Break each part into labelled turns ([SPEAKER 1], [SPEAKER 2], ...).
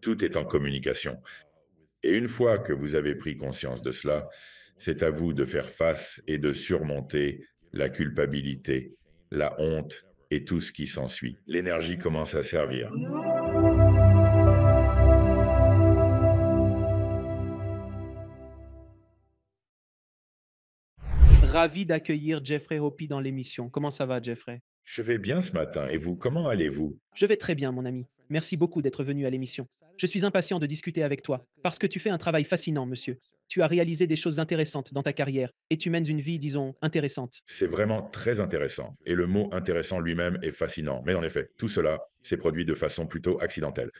[SPEAKER 1] Tout est en communication. Et une fois que vous avez pris conscience de cela, c'est à vous de faire face et de surmonter la culpabilité, la honte et tout ce qui s'ensuit. L'énergie commence à servir.
[SPEAKER 2] Ravi d'accueillir Jeffrey Hopi dans l'émission. Comment ça va, Jeffrey
[SPEAKER 1] Je vais bien ce matin. Et vous, comment allez-vous
[SPEAKER 2] Je vais très bien, mon ami. Merci beaucoup d'être venu à l'émission. Je suis impatient de discuter avec toi, parce que tu fais un travail fascinant, monsieur. Tu as réalisé des choses intéressantes dans ta carrière, et tu mènes une vie, disons, intéressante. C'est
[SPEAKER 1] vraiment très intéressant, et le mot intéressant lui-même est fascinant. Mais en effet, tout cela s'est produit de façon plutôt accidentelle.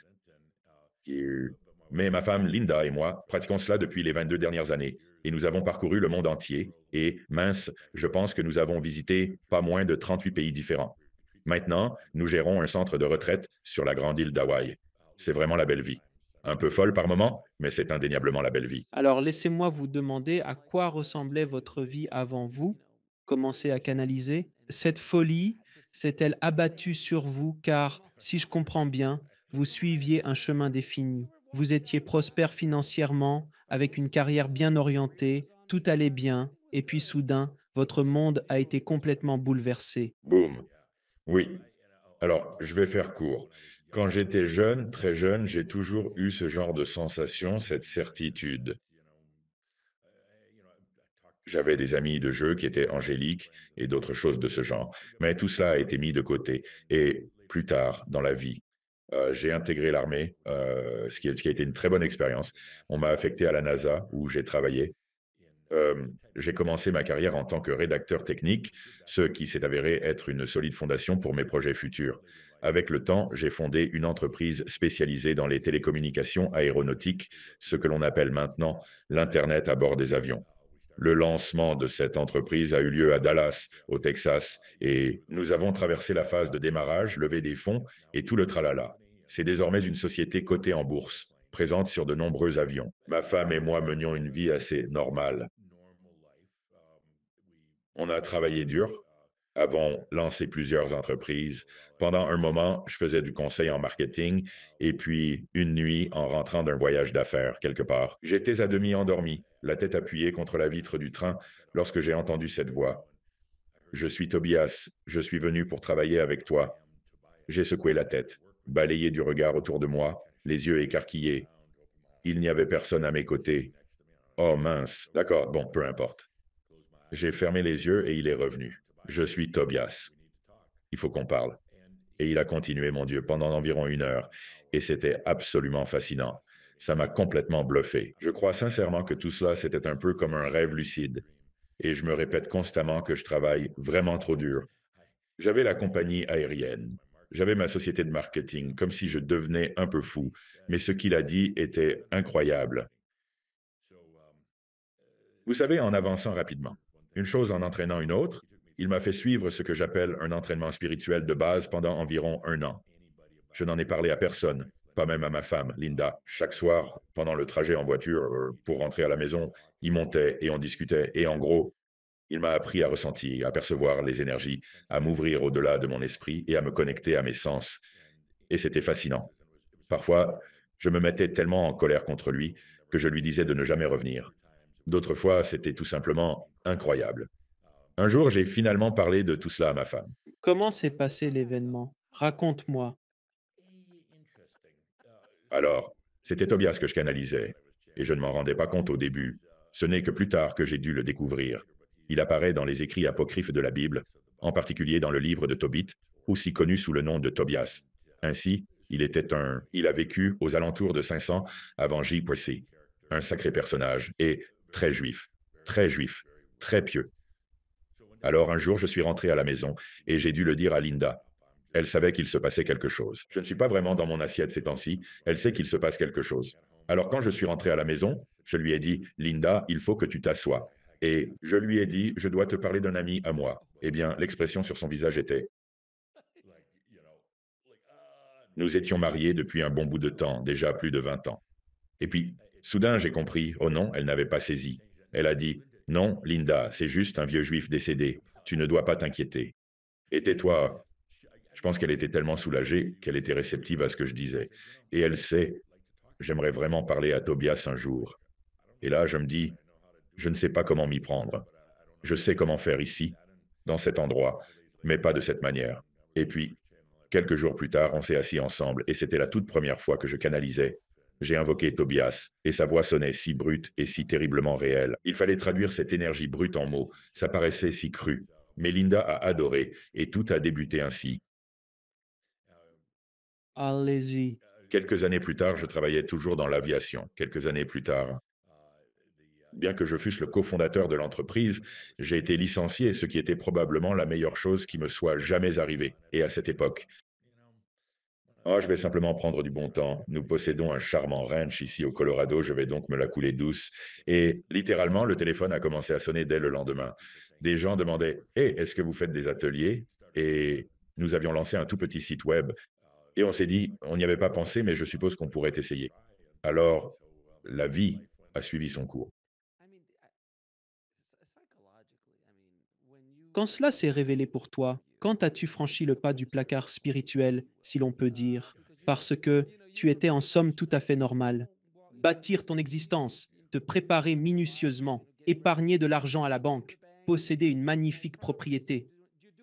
[SPEAKER 1] Mais ma femme Linda et moi pratiquons cela depuis les 22 dernières années, et nous avons parcouru le monde entier, et, mince, je pense que nous avons visité pas moins de 38 pays différents. Maintenant, nous gérons un centre de retraite sur la grande île d'Hawaï. C'est vraiment la belle vie. Un peu folle par moments, mais c'est indéniablement la belle vie.
[SPEAKER 2] Alors laissez-moi vous demander à quoi ressemblait votre vie avant vous. Commencez à canaliser. Cette folie s'est-elle abattue sur vous car, si je comprends bien, vous suiviez un chemin défini. Vous étiez prospère financièrement, avec une carrière bien orientée, tout allait bien, et puis soudain, votre monde a été complètement bouleversé.
[SPEAKER 1] Boum. Oui. Alors, je vais faire court. Quand j'étais jeune, très jeune, j'ai toujours eu ce genre de sensation, cette certitude. J'avais des amis de jeu qui étaient angéliques et d'autres choses de ce genre. Mais tout cela a été mis de côté. Et plus tard, dans la vie, euh, j'ai intégré l'armée, euh, ce, qui, qui, a été une très bonne expérience. On m'a affecté à la NASA, où j'ai travaillé. Euh, j'ai commencé ma carrière en tant que rédacteur technique, ce qui s'est avéré être une solide fondation pour mes projets futurs. Avec le temps, j'ai fondé une entreprise spécialisée dans les télécommunications aéronautiques, ce que l'on appelle maintenant l'Internet à bord des avions. Le lancement de cette entreprise a eu lieu à Dallas, au Texas, et nous avons traversé la phase de démarrage, levé des fonds et tout le tralala. C'est désormais une société cotée en bourse, présente sur de nombreux avions. Ma femme et moi menions une vie assez normale. On a travaillé dur, avons lancé plusieurs entreprises. Pendant un moment, je faisais du conseil en marketing et puis une nuit, en rentrant d'un voyage d'affaires quelque part, j'étais à demi endormi, la tête appuyée contre la vitre du train lorsque j'ai entendu cette voix. Je suis Tobias, je suis venu pour travailler avec toi. J'ai secoué la tête, balayé du regard autour de moi, les yeux écarquillés. Il n'y avait personne à mes côtés. Oh mince, d'accord, bon, peu importe. J'ai fermé les yeux et il est revenu. Je suis Tobias. Il faut qu'on parle. Et il a continué, mon Dieu, pendant environ une heure. Et c'était absolument fascinant. Ça m'a complètement bluffé. Je crois sincèrement que tout cela, c'était un peu comme un rêve lucide. Et je me répète constamment que je travaille vraiment trop dur. J'avais la compagnie aérienne. J'avais ma société de marketing, comme si je devenais un peu fou. Mais ce qu'il a dit était incroyable. Vous savez, en avançant rapidement, une chose en entraînant une autre, il m'a fait suivre ce que j'appelle un entraînement spirituel de base pendant environ un an. Je n'en ai parlé à personne, pas même à ma femme, Linda. Chaque soir, pendant le trajet en voiture euh, pour rentrer à la maison, il montait et on discutait. Et en gros, il m'a appris à ressentir, à percevoir les énergies, à m'ouvrir au-delà de mon esprit et à me connecter à mes sens. Et c'était fascinant. Parfois, je me mettais tellement en colère contre lui que je lui disais de ne jamais revenir. D'autres fois, c'était tout simplement incroyable. Un jour, j'ai finalement parlé de tout cela à ma femme.
[SPEAKER 2] Comment s'est passé l'événement Raconte-moi.
[SPEAKER 1] Alors, c'était Tobias que je canalisais, et je ne m'en rendais pas compte au début. Ce n'est que plus tard que j'ai dû le découvrir. Il apparaît dans les écrits apocryphes de la Bible, en particulier dans le livre de Tobit, aussi connu sous le nom de Tobias. Ainsi, il était un. Il a vécu aux alentours de 500 avant J. Poissy, un sacré personnage et très juif, très juif, très pieux. Alors un jour, je suis rentré à la maison et j'ai dû le dire à Linda. Elle savait qu'il se passait quelque chose. Je ne suis pas vraiment dans mon assiette ces temps-ci, elle sait qu'il se passe quelque chose. Alors quand je suis rentré à la maison, je lui ai dit, Linda, il faut que tu t'assoies. Et je lui ai dit, je dois te parler d'un ami à moi. Eh bien, l'expression sur son visage était, nous étions mariés depuis un bon bout de temps, déjà plus de 20 ans. Et puis, soudain, j'ai compris, oh non, elle n'avait pas saisi. Elle a dit, non, Linda, c'est juste un vieux juif décédé. Tu ne dois pas t'inquiéter. Et tais-toi. Je pense qu'elle était tellement soulagée qu'elle était réceptive à ce que je disais. Et elle sait, j'aimerais vraiment parler à Tobias un jour. Et là, je me dis, je ne sais pas comment m'y prendre. Je sais comment faire ici, dans cet endroit, mais pas de cette manière. Et puis, quelques jours plus tard, on s'est assis ensemble et c'était la toute première fois que je canalisais j'ai invoqué Tobias, et sa voix sonnait si brute et si terriblement réelle. Il fallait traduire cette énergie brute en mots, ça paraissait si cru. Mais Linda a adoré, et tout a débuté ainsi.
[SPEAKER 2] Allez-y.
[SPEAKER 1] Quelques années plus tard, je travaillais toujours dans l'aviation. Quelques années plus tard, Bien que je fusse le cofondateur de l'entreprise, j'ai été licencié, ce qui était probablement la meilleure chose qui me soit jamais arrivée, et à cette époque. Ah, je vais simplement prendre du bon temps. Nous possédons un charmant ranch ici au Colorado, je vais donc me la couler douce. Et littéralement, le téléphone a commencé à sonner dès le lendemain. Des gens demandaient Eh, est-ce que vous faites des ateliers Et nous avions lancé un tout petit site web. Et on s'est dit On n'y avait pas pensé, mais je suppose qu'on pourrait essayer. Alors, la vie a suivi son cours.
[SPEAKER 2] Quand cela s'est révélé pour toi, quand as-tu franchi le pas du placard spirituel, si l'on peut dire, parce que tu étais en somme tout à fait normal Bâtir ton existence, te préparer minutieusement, épargner de l'argent à la banque, posséder une magnifique propriété.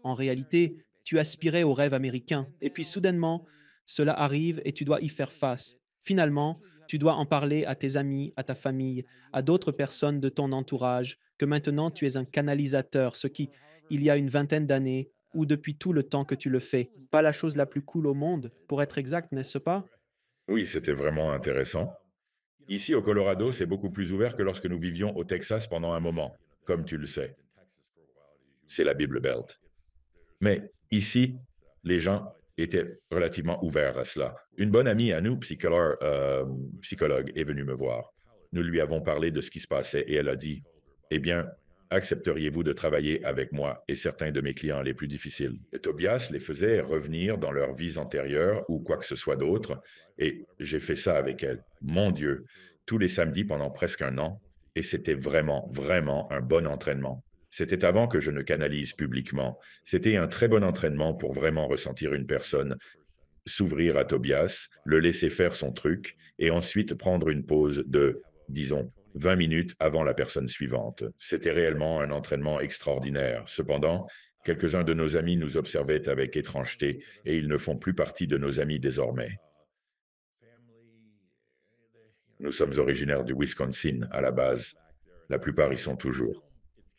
[SPEAKER 2] En réalité, tu aspirais au rêve américain, et puis soudainement, cela arrive et tu dois y faire face. Finalement, tu dois en parler à tes amis, à ta famille, à d'autres personnes de ton entourage, que maintenant tu es un canalisateur, ce qui, il y a une vingtaine d'années, ou depuis tout le temps que tu le fais. Pas la chose la plus cool au monde, pour être exact, n'est-ce pas
[SPEAKER 1] Oui, c'était vraiment intéressant. Ici, au Colorado, c'est beaucoup plus ouvert que lorsque nous vivions au Texas pendant un moment, comme tu le sais. C'est la Bible Belt. Mais ici, les gens étaient relativement ouverts à cela. Une bonne amie à nous, psychologue, euh, psychologue est venue me voir. Nous lui avons parlé de ce qui se passait et elle a dit, eh bien, accepteriez-vous de travailler avec moi et certains de mes clients les plus difficiles Tobias les faisait revenir dans leurs vies antérieures ou quoi que ce soit d'autre, et j'ai fait ça avec elle. Mon Dieu, tous les samedis pendant presque un an, et c'était vraiment, vraiment un bon entraînement. C'était avant que je ne canalise publiquement. C'était un très bon entraînement pour vraiment ressentir une personne, s'ouvrir à Tobias, le laisser faire son truc, et ensuite prendre une pause de, disons, 20 minutes avant la personne suivante. C'était réellement un entraînement extraordinaire. Cependant, quelques-uns de nos amis nous observaient avec étrangeté et ils ne font plus partie de nos amis désormais. Nous sommes originaires du Wisconsin à la base. La plupart y sont toujours.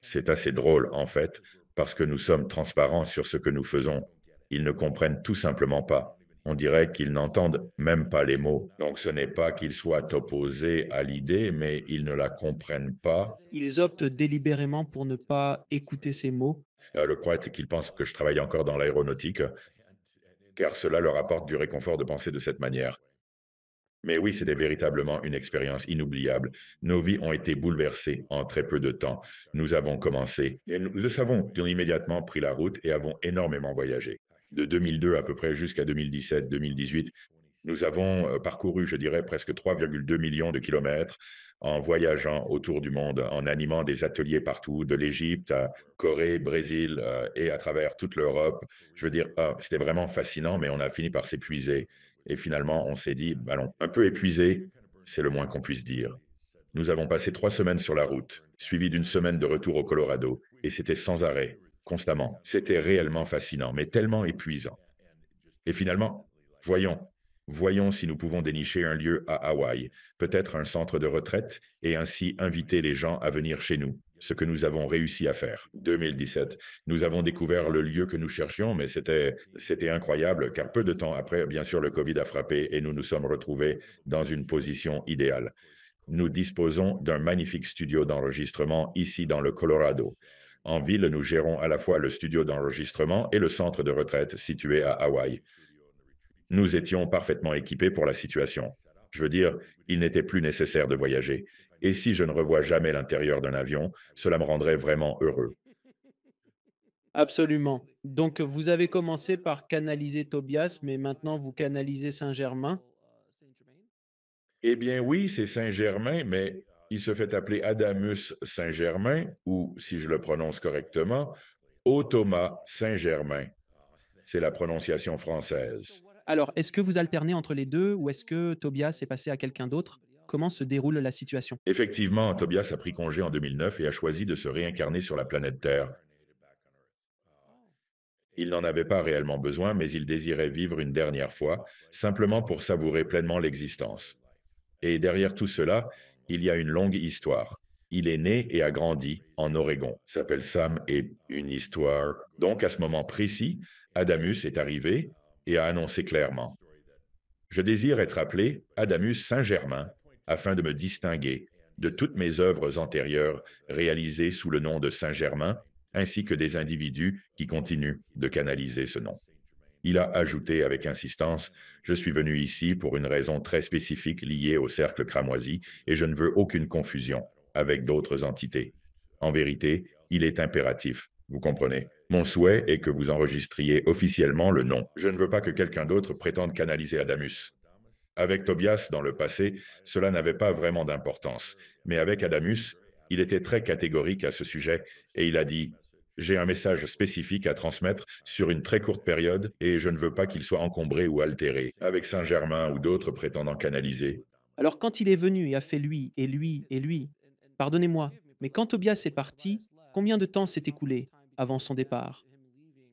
[SPEAKER 1] C'est assez drôle, en fait, parce que nous sommes transparents sur ce que nous faisons. Ils ne comprennent tout simplement pas on dirait qu'ils n'entendent même pas les mots. Donc ce n'est pas qu'ils soient opposés à l'idée, mais ils ne la comprennent pas. Ils optent
[SPEAKER 2] délibérément pour ne pas écouter ces mots.
[SPEAKER 1] Euh, le croit est qu'ils pensent que je travaille encore dans l'aéronautique, car cela leur apporte du réconfort de penser de cette manière. Mais oui, c'était véritablement une expérience inoubliable. Nos vies ont été bouleversées en très peu de temps. Nous avons commencé et nous, nous avons immédiatement pris la route et avons énormément voyagé de 2002 à peu près jusqu'à 2017-2018, nous avons euh, parcouru, je dirais, presque 3,2 millions de kilomètres en voyageant autour du monde, en animant des ateliers partout, de l'Égypte à Corée, Brésil euh, et à travers toute l'Europe. Je veux dire, euh, c'était vraiment fascinant, mais on a fini par s'épuiser. Et finalement, on s'est dit, bah, allons, un peu épuisé, c'est le moins qu'on puisse dire. Nous avons passé trois semaines sur la route, suivies d'une semaine de retour au Colorado, et c'était sans arrêt constamment. C'était réellement fascinant, mais tellement épuisant. Et finalement, voyons, voyons si nous pouvons dénicher un lieu à Hawaï, peut-être un centre de retraite, et ainsi inviter les gens à venir chez nous, ce que nous avons réussi à faire. 2017, nous avons découvert le lieu que nous cherchions, mais c'était, c'était incroyable, car peu de temps après, bien sûr, le Covid a frappé et nous nous sommes retrouvés dans une position idéale. Nous disposons d'un magnifique studio d'enregistrement ici dans le Colorado. En ville, nous gérons à la fois le studio d'enregistrement et le centre de retraite situé à Hawaï. Nous étions parfaitement équipés pour la situation. Je veux dire, il n'était plus nécessaire de voyager. Et si je ne revois jamais l'intérieur d'un avion, cela me rendrait vraiment heureux.
[SPEAKER 2] Absolument. Donc vous avez commencé par canaliser Tobias, mais maintenant vous canalisez Saint-Germain.
[SPEAKER 1] Eh bien oui, c'est Saint-Germain, mais il se fait appeler Adamus Saint-Germain, ou, si je le prononce correctement, Automa Saint-Germain. C'est la prononciation française.
[SPEAKER 2] Alors, est-ce que vous alternez entre les deux ou est-ce que Tobias est passé à quelqu'un d'autre Comment se déroule la situation
[SPEAKER 1] Effectivement, Tobias a pris congé en 2009 et a choisi de se réincarner sur la planète Terre. Il n'en avait pas réellement besoin, mais il désirait vivre une dernière fois, simplement pour savourer pleinement l'existence. Et derrière tout cela, il y a une longue histoire. Il est né et a grandi en Oregon. S'appelle Sam et une histoire. Donc, à ce moment précis, Adamus est arrivé et a annoncé clairement Je désire être appelé Adamus Saint-Germain afin de me distinguer de toutes mes œuvres antérieures réalisées sous le nom de Saint-Germain, ainsi que des individus qui continuent de canaliser ce nom il a ajouté avec insistance Je suis venu ici pour une raison très spécifique liée au cercle cramoisi et je ne veux aucune confusion avec d'autres entités. En vérité, il est impératif, vous comprenez. Mon souhait est que vous enregistriez officiellement le nom. Je ne veux pas que quelqu'un d'autre prétende canaliser Adamus. Avec Tobias, dans le passé, cela n'avait pas vraiment d'importance. Mais avec Adamus, il était très catégorique à ce sujet et il a dit j'ai un message spécifique à transmettre sur une très courte période et je ne veux pas qu'il soit encombré ou altéré, avec Saint-Germain ou d'autres prétendants canalisés.
[SPEAKER 2] Alors quand il est venu et a fait lui et lui et lui, pardonnez-moi, mais quand Tobias est parti, combien de temps s'est écoulé avant son départ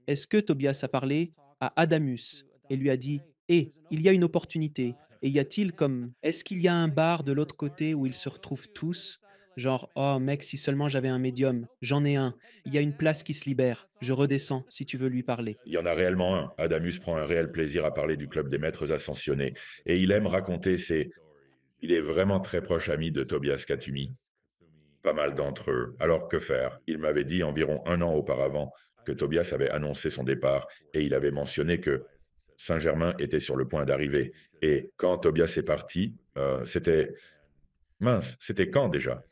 [SPEAKER 2] Est-ce que Tobias a parlé à Adamus et lui a dit Hé, eh, il y a une opportunité, et y a-t-il comme Est-ce qu'il y a un bar de l'autre côté où ils se retrouvent tous Genre, oh mec, si seulement j'avais un médium, j'en ai un, il y a une place qui se libère, je redescends si tu veux lui parler.
[SPEAKER 1] Il y en a réellement un. Adamus prend un réel plaisir à parler du club des maîtres ascensionnés et il aime raconter ses... Il est vraiment très proche ami de Tobias Katumi. Pas mal d'entre eux. Alors que faire Il m'avait dit environ un an auparavant que Tobias avait annoncé son départ et il avait mentionné que Saint-Germain était sur le point d'arriver. Et quand Tobias est parti, euh, c'était... Mince, c'était quand déjà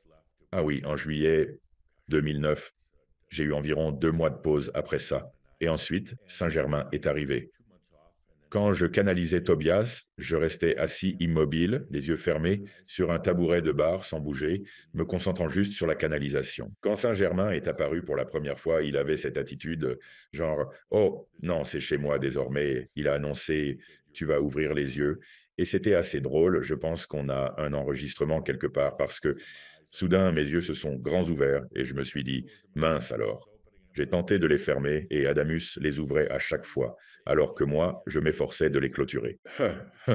[SPEAKER 1] ah oui, en juillet 2009, j'ai eu environ deux mois de pause après ça. Et ensuite, Saint-Germain est arrivé. Quand je canalisais Tobias, je restais assis immobile, les yeux fermés, sur un tabouret de bar sans bouger, me concentrant juste sur la canalisation. Quand Saint-Germain est apparu pour la première fois, il avait cette attitude genre ⁇ Oh non, c'est chez moi désormais ⁇ il a annoncé ⁇ Tu vas ouvrir les yeux ⁇ Et c'était assez drôle, je pense qu'on a un enregistrement quelque part parce que Soudain, mes yeux se sont grands ouverts et je me suis dit, mince alors. J'ai tenté de les fermer et Adamus les ouvrait à chaque fois, alors que moi, je m'efforçais de les clôturer.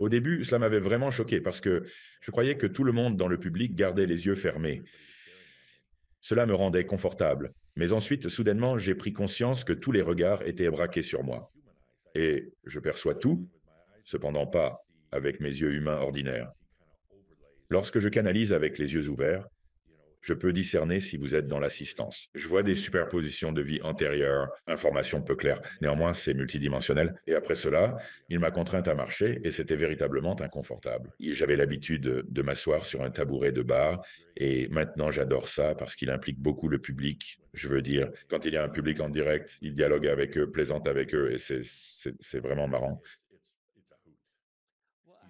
[SPEAKER 1] Au début, cela m'avait vraiment choqué parce que je croyais que tout le monde dans le public gardait les yeux fermés. Cela me rendait confortable, mais ensuite, soudainement, j'ai pris conscience que tous les regards étaient braqués sur moi. Et je perçois tout, cependant pas avec mes yeux humains ordinaires. Lorsque je canalise avec les yeux ouverts, je peux discerner si vous êtes dans l'assistance. Je vois des superpositions de vie antérieure, informations peu claires. Néanmoins, c'est multidimensionnel. Et après cela, il m'a contrainte à marcher et c'était véritablement inconfortable. J'avais l'habitude de m'asseoir sur un tabouret de bar et maintenant j'adore ça parce qu'il implique beaucoup le public. Je veux dire, quand il y a un public en direct, il dialogue avec eux, plaisante avec eux et c'est vraiment marrant.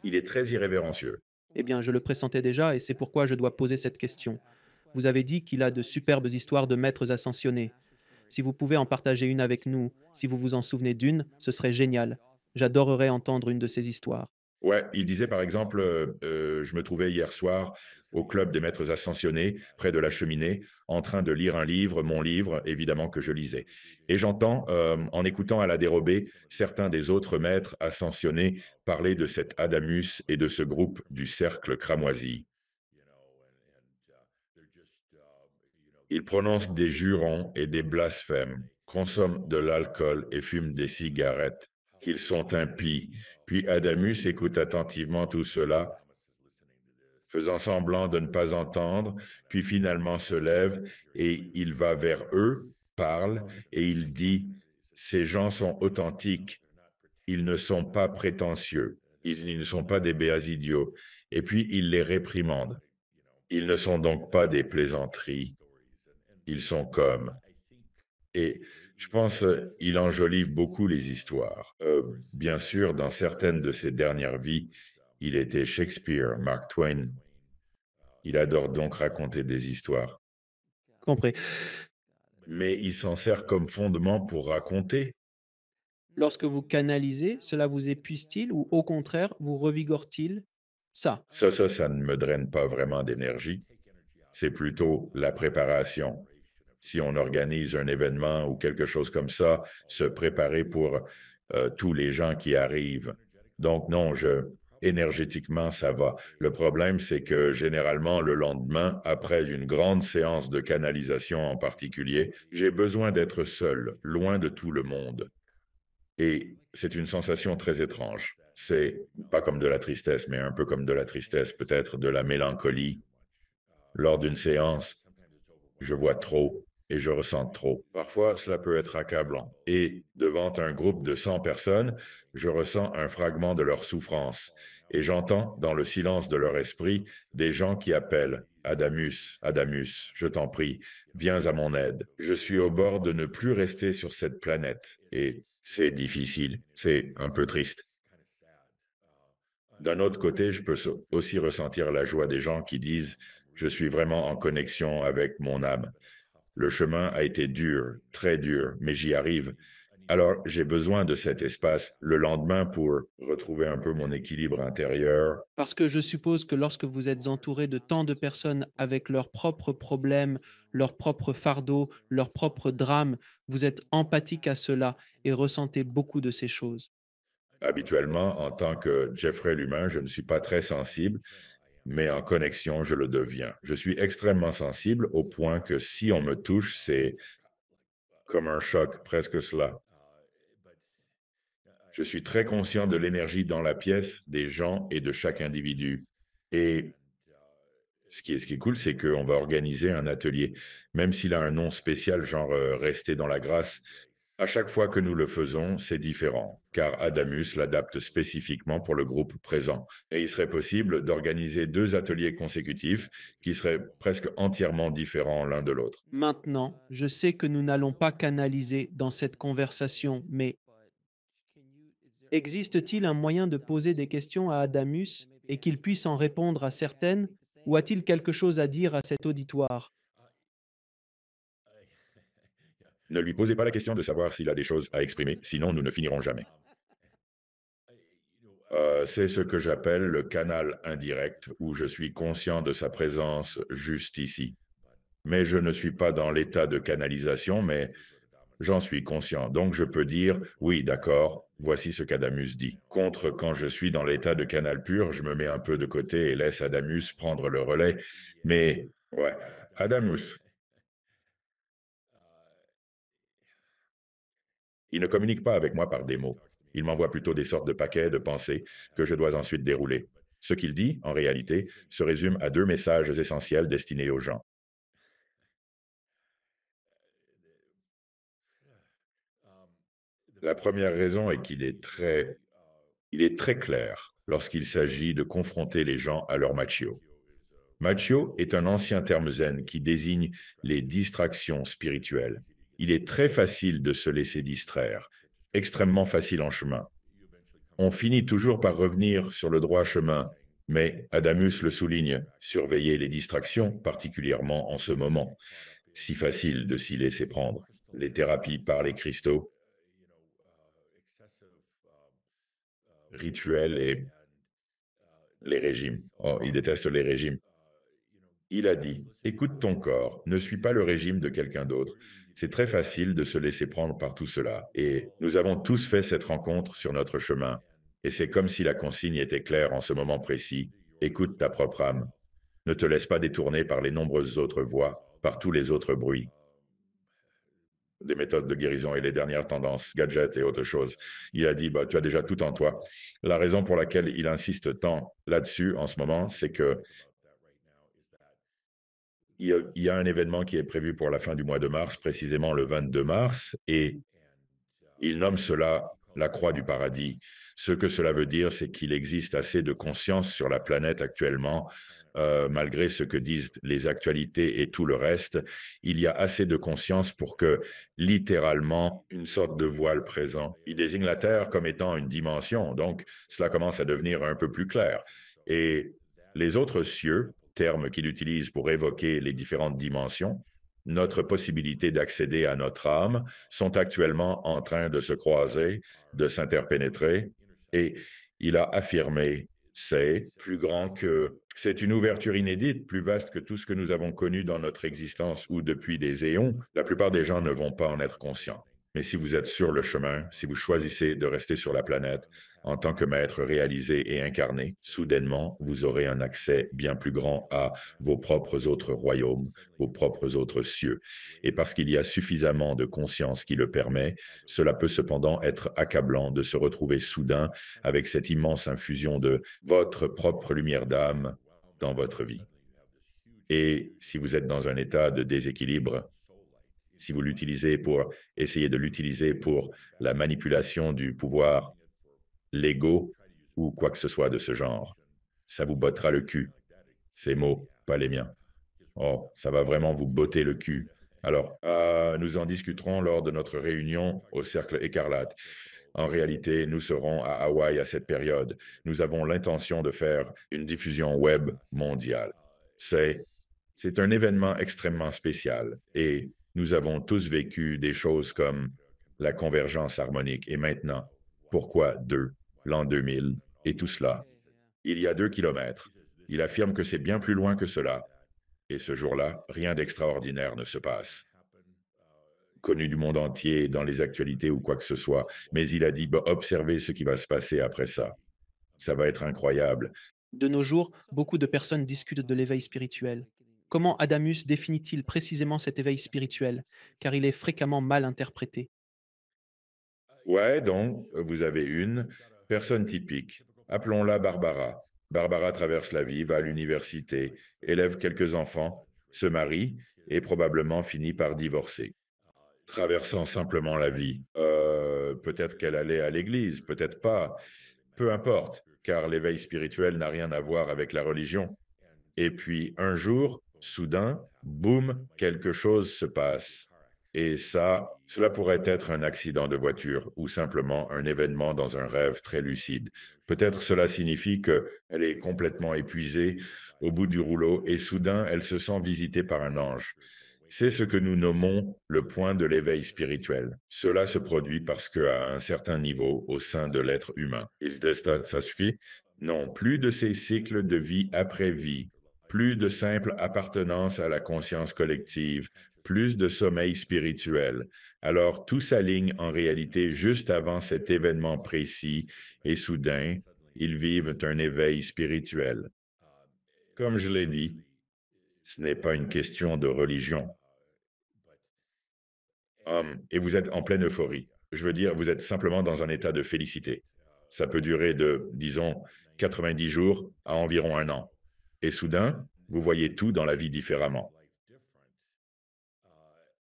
[SPEAKER 1] Il est très
[SPEAKER 2] irrévérencieux. Eh bien, je le pressentais déjà et c'est pourquoi je dois poser cette question. Vous avez dit qu'il a de superbes histoires de maîtres ascensionnés. Si vous pouvez en partager une avec nous, si vous vous en souvenez d'une, ce serait génial. J'adorerais entendre une de ces histoires.
[SPEAKER 1] Ouais, il disait par exemple, euh, je me trouvais hier soir au club des maîtres ascensionnés, près de la cheminée, en train de lire un livre, mon livre, évidemment que je lisais. Et j'entends, euh, en écoutant à la dérobée, certains des autres maîtres ascensionnés parler de cet Adamus et de ce groupe du cercle cramoisi. Ils prononcent des jurons et des blasphèmes, consomment de l'alcool et fument des cigarettes qu'ils sont impies. Puis Adamus écoute attentivement tout cela, faisant semblant de ne pas entendre, puis finalement se lève et il va vers eux, parle, et il dit, ces gens sont authentiques, ils ne sont pas prétentieux, ils, ne sont pas des béas idiots, et puis il les réprimande. Ils ne sont donc pas des plaisanteries, ils sont comme. Et je pense qu'il euh, enjolive beaucoup les histoires. Euh, bien sûr, dans certaines de ses dernières vies, il était Shakespeare, Mark Twain. Il adore donc raconter des histoires. Compris. Mais il s'en sert comme fondement pour raconter.
[SPEAKER 2] Lorsque vous canalisez, cela vous épuise-t-il ou au contraire vous revigore-t-il ça.
[SPEAKER 1] ça Ça, ça, ne me draine pas vraiment d'énergie. C'est plutôt la préparation, si on organise un événement ou quelque chose comme ça, se préparer pour euh, tous les gens qui arrivent. Donc non, je, énergétiquement, ça va. Le problème, c'est que généralement, le lendemain, après une grande séance de canalisation en particulier, j'ai besoin d'être seul, loin de tout le monde. Et c'est une sensation très étrange. C'est pas comme de la tristesse, mais un peu comme de la tristesse, peut-être de la mélancolie. Lors d'une séance, je vois trop, et je ressens trop. Parfois, cela peut être accablant. Et, devant un groupe de 100 personnes, je ressens un fragment de leur souffrance, et j'entends, dans le silence de leur esprit, des gens qui appellent. Adamus, Adamus, je t'en prie, viens à mon aide. Je suis au bord de ne plus rester sur cette planète, et c'est difficile, c'est un peu triste. D'un autre côté, je peux aussi ressentir la joie des gens qui disent, je suis vraiment en connexion avec mon âme. Le chemin a été dur, très dur, mais j'y arrive. Alors j'ai besoin de cet espace le lendemain pour retrouver un peu mon équilibre intérieur.
[SPEAKER 2] Parce que je suppose que lorsque vous êtes entouré de tant de personnes avec leurs propres problèmes, leurs propres fardeaux, leurs propres drames, vous êtes empathique à cela et ressentez beaucoup de ces choses.
[SPEAKER 1] Habituellement, en tant que Jeffrey l'humain, je ne suis pas très sensible, mais en connexion, je le deviens. Je suis extrêmement sensible au point que si on me touche, c'est comme un choc, presque cela. Je suis très conscient de l'énergie dans la pièce, des gens et de chaque individu. Et ce qui est, ce qui est cool, c'est qu'on va organiser un atelier, même s'il a un nom spécial, genre euh, Rester dans la grâce, à chaque fois que nous le faisons, c'est différent, car Adamus l'adapte spécifiquement pour le groupe présent. Et il serait possible d'organiser deux ateliers consécutifs qui seraient presque entièrement différents l'un de
[SPEAKER 2] l'autre. Maintenant, je sais que nous n'allons pas canaliser dans cette conversation, mais existe-t-il un moyen de poser des questions à Adamus et qu'il puisse en répondre à certaines, ou a-t-il quelque chose à dire à cet auditoire
[SPEAKER 1] Ne lui posez pas la question de savoir s'il a des choses à exprimer, sinon nous ne finirons jamais. Euh, c'est ce que j'appelle le canal indirect, où je suis conscient de sa présence juste ici. Mais je ne suis pas dans l'état de canalisation, mais j'en suis conscient. Donc je peux dire, oui, d'accord, voici ce qu'Adamus dit. Contre quand je suis dans l'état de canal pur, je me mets un peu de côté et laisse Adamus prendre le relais. Mais, ouais, Adamus, Il ne communique pas avec moi par des mots. Il m'envoie plutôt des sortes de paquets de pensées que je dois ensuite dérouler. Ce qu'il dit, en réalité, se résume à deux messages essentiels destinés aux gens. La première raison est qu'il est très, il est très clair lorsqu'il s'agit de confronter les gens à leur machio. Machio est un ancien terme zen qui désigne les distractions spirituelles il est très facile de se laisser distraire, extrêmement facile en chemin. On finit toujours par revenir sur le droit chemin, mais Adamus le souligne, surveiller les distractions, particulièrement en ce moment. Si facile de s'y laisser prendre. Les thérapies par les cristaux, rituels et les régimes. Oh, il déteste les régimes. Il a dit, écoute ton corps, ne suis pas le régime de quelqu'un d'autre. C'est très facile de se laisser prendre par tout cela. Et nous avons tous fait cette rencontre sur notre chemin. Et c'est comme si la consigne était claire en ce moment précis. Écoute ta propre âme. Ne te laisse pas détourner par les nombreuses autres voies, par tous les autres bruits. Des méthodes de guérison et les dernières tendances, gadgets et autres choses. Il a dit, bah, tu as déjà tout en toi. La raison pour laquelle il insiste tant là-dessus en ce moment, c'est que il y, a, un événement qui est prévu pour la fin du mois de mars, précisément le 22 mars, et il nomme cela la croix du paradis. Ce que cela veut dire, c'est qu'il existe assez de conscience sur la planète actuellement, euh, malgré ce que disent les actualités et tout le reste, il y a assez de conscience pour que, littéralement, une sorte de voile présent. Il désigne la Terre comme étant une dimension, donc cela commence à devenir un peu plus clair. Et les autres cieux, termes qu'il utilise pour évoquer les différentes dimensions, notre possibilité d'accéder à notre âme sont actuellement en train de se croiser, de s'interpénétrer, et il a affirmé, c'est plus grand que, c'est une ouverture inédite, plus vaste que tout ce que nous avons connu dans notre existence ou depuis des éons. La plupart des gens ne vont pas en être conscients. Mais si vous êtes sur le chemin, si vous choisissez de rester sur la planète en tant que maître réalisé et incarné, soudainement, vous aurez un accès bien plus grand à vos propres autres royaumes, vos propres autres cieux. Et parce qu'il y a suffisamment de conscience qui le permet, cela peut cependant être accablant de se retrouver soudain avec cette immense infusion de votre propre lumière d'âme dans votre vie. Et si vous êtes dans un état de déséquilibre, si vous l'utilisez pour essayer de l'utiliser pour la manipulation du pouvoir, l'ego ou quoi que ce soit de ce genre. Ça vous bottera le cul. Ces mots, pas les miens. Oh, ça va vraiment vous botter le cul. Alors, euh, nous en discuterons lors de notre réunion au Cercle Écarlate. En réalité, nous serons à Hawaï à cette période. Nous avons l'intention de faire une diffusion web mondiale. C'est, c'est un événement extrêmement spécial et nous avons tous vécu des choses comme la convergence harmonique et maintenant, pourquoi deux, l'an 2000 et tout cela. Il y a deux kilomètres. Il affirme que c'est bien plus loin que cela. Et ce jour-là, rien d'extraordinaire ne se passe. Connu du monde entier, dans les actualités ou quoi que ce soit, mais il a dit bah, observez ce qui va se passer après ça. Ça va être incroyable.
[SPEAKER 2] De nos jours, beaucoup de personnes discutent de l'éveil spirituel. Comment Adamus définit-il précisément cet éveil spirituel Car il est fréquemment mal interprété.
[SPEAKER 1] Ouais, donc, vous avez une personne typique. Appelons-la Barbara. Barbara traverse la vie, va à l'université, élève quelques enfants, se marie et probablement finit par divorcer. Traversant simplement la vie. Euh, peut-être qu'elle allait à l'église, peut-être pas. Peu importe, car l'éveil spirituel n'a rien à voir avec la religion. Et puis, un jour, soudain, boum, quelque chose se passe. Et ça, cela pourrait être un accident de voiture ou simplement un événement dans un rêve très lucide. Peut-être cela signifie qu'elle est complètement épuisée au bout du rouleau et soudain elle se sent visitée par un ange. C'est ce que nous nommons le point de l'éveil spirituel. Cela se produit parce qu'à un certain niveau au sein de l'être humain. ça suffit Non, plus de ces cycles de vie après vie plus de simple appartenance à la conscience collective, plus de sommeil spirituel. Alors tout s'aligne en réalité juste avant cet événement précis et soudain, ils vivent un éveil spirituel. Comme je l'ai dit, ce n'est pas une question de religion. et vous êtes en pleine euphorie. Je veux dire, vous êtes simplement dans un état de félicité. Ça peut durer de, disons, 90 jours à environ un an. Et soudain, vous voyez tout dans la vie différemment.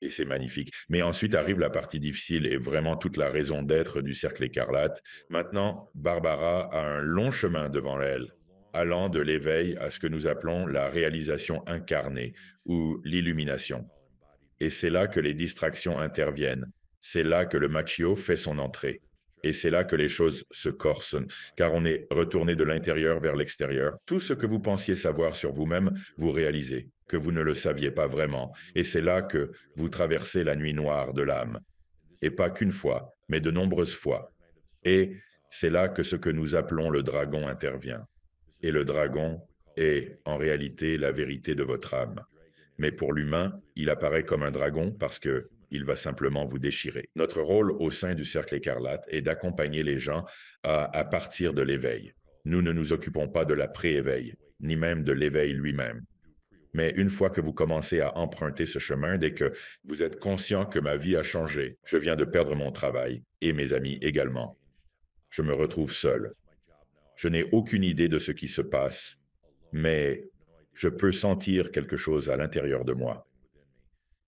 [SPEAKER 1] Et c'est magnifique. Mais ensuite arrive la partie difficile et vraiment toute la raison d'être du cercle écarlate. Maintenant, Barbara a un long chemin devant elle, allant de l'éveil à ce que nous appelons la réalisation incarnée ou l'illumination. Et c'est là que les distractions interviennent. C'est là que le machio fait son entrée. Et c'est là que les choses se corsent, car on est retourné de l'intérieur vers l'extérieur. Tout ce que vous pensiez savoir sur vous-même, vous réalisez que vous ne le saviez pas vraiment. Et c'est là que vous traversez la nuit noire de l'âme. Et pas qu'une fois, mais de nombreuses fois. Et c'est là que ce que nous appelons le dragon intervient. Et le dragon est en réalité la vérité de votre âme. Mais pour l'humain, il apparaît comme un dragon parce que il va simplement vous déchirer. Notre rôle au sein du Cercle écarlate est d'accompagner les gens à, partir de l'éveil. Nous ne nous occupons pas de la pré-éveil, ni même de l'éveil lui-même. Mais une fois que vous commencez à emprunter ce chemin, dès que vous êtes conscient que ma vie a changé, je viens de perdre mon travail et mes amis également. Je me retrouve seul. Je n'ai aucune idée de ce qui se passe, mais je peux sentir quelque chose à l'intérieur de moi.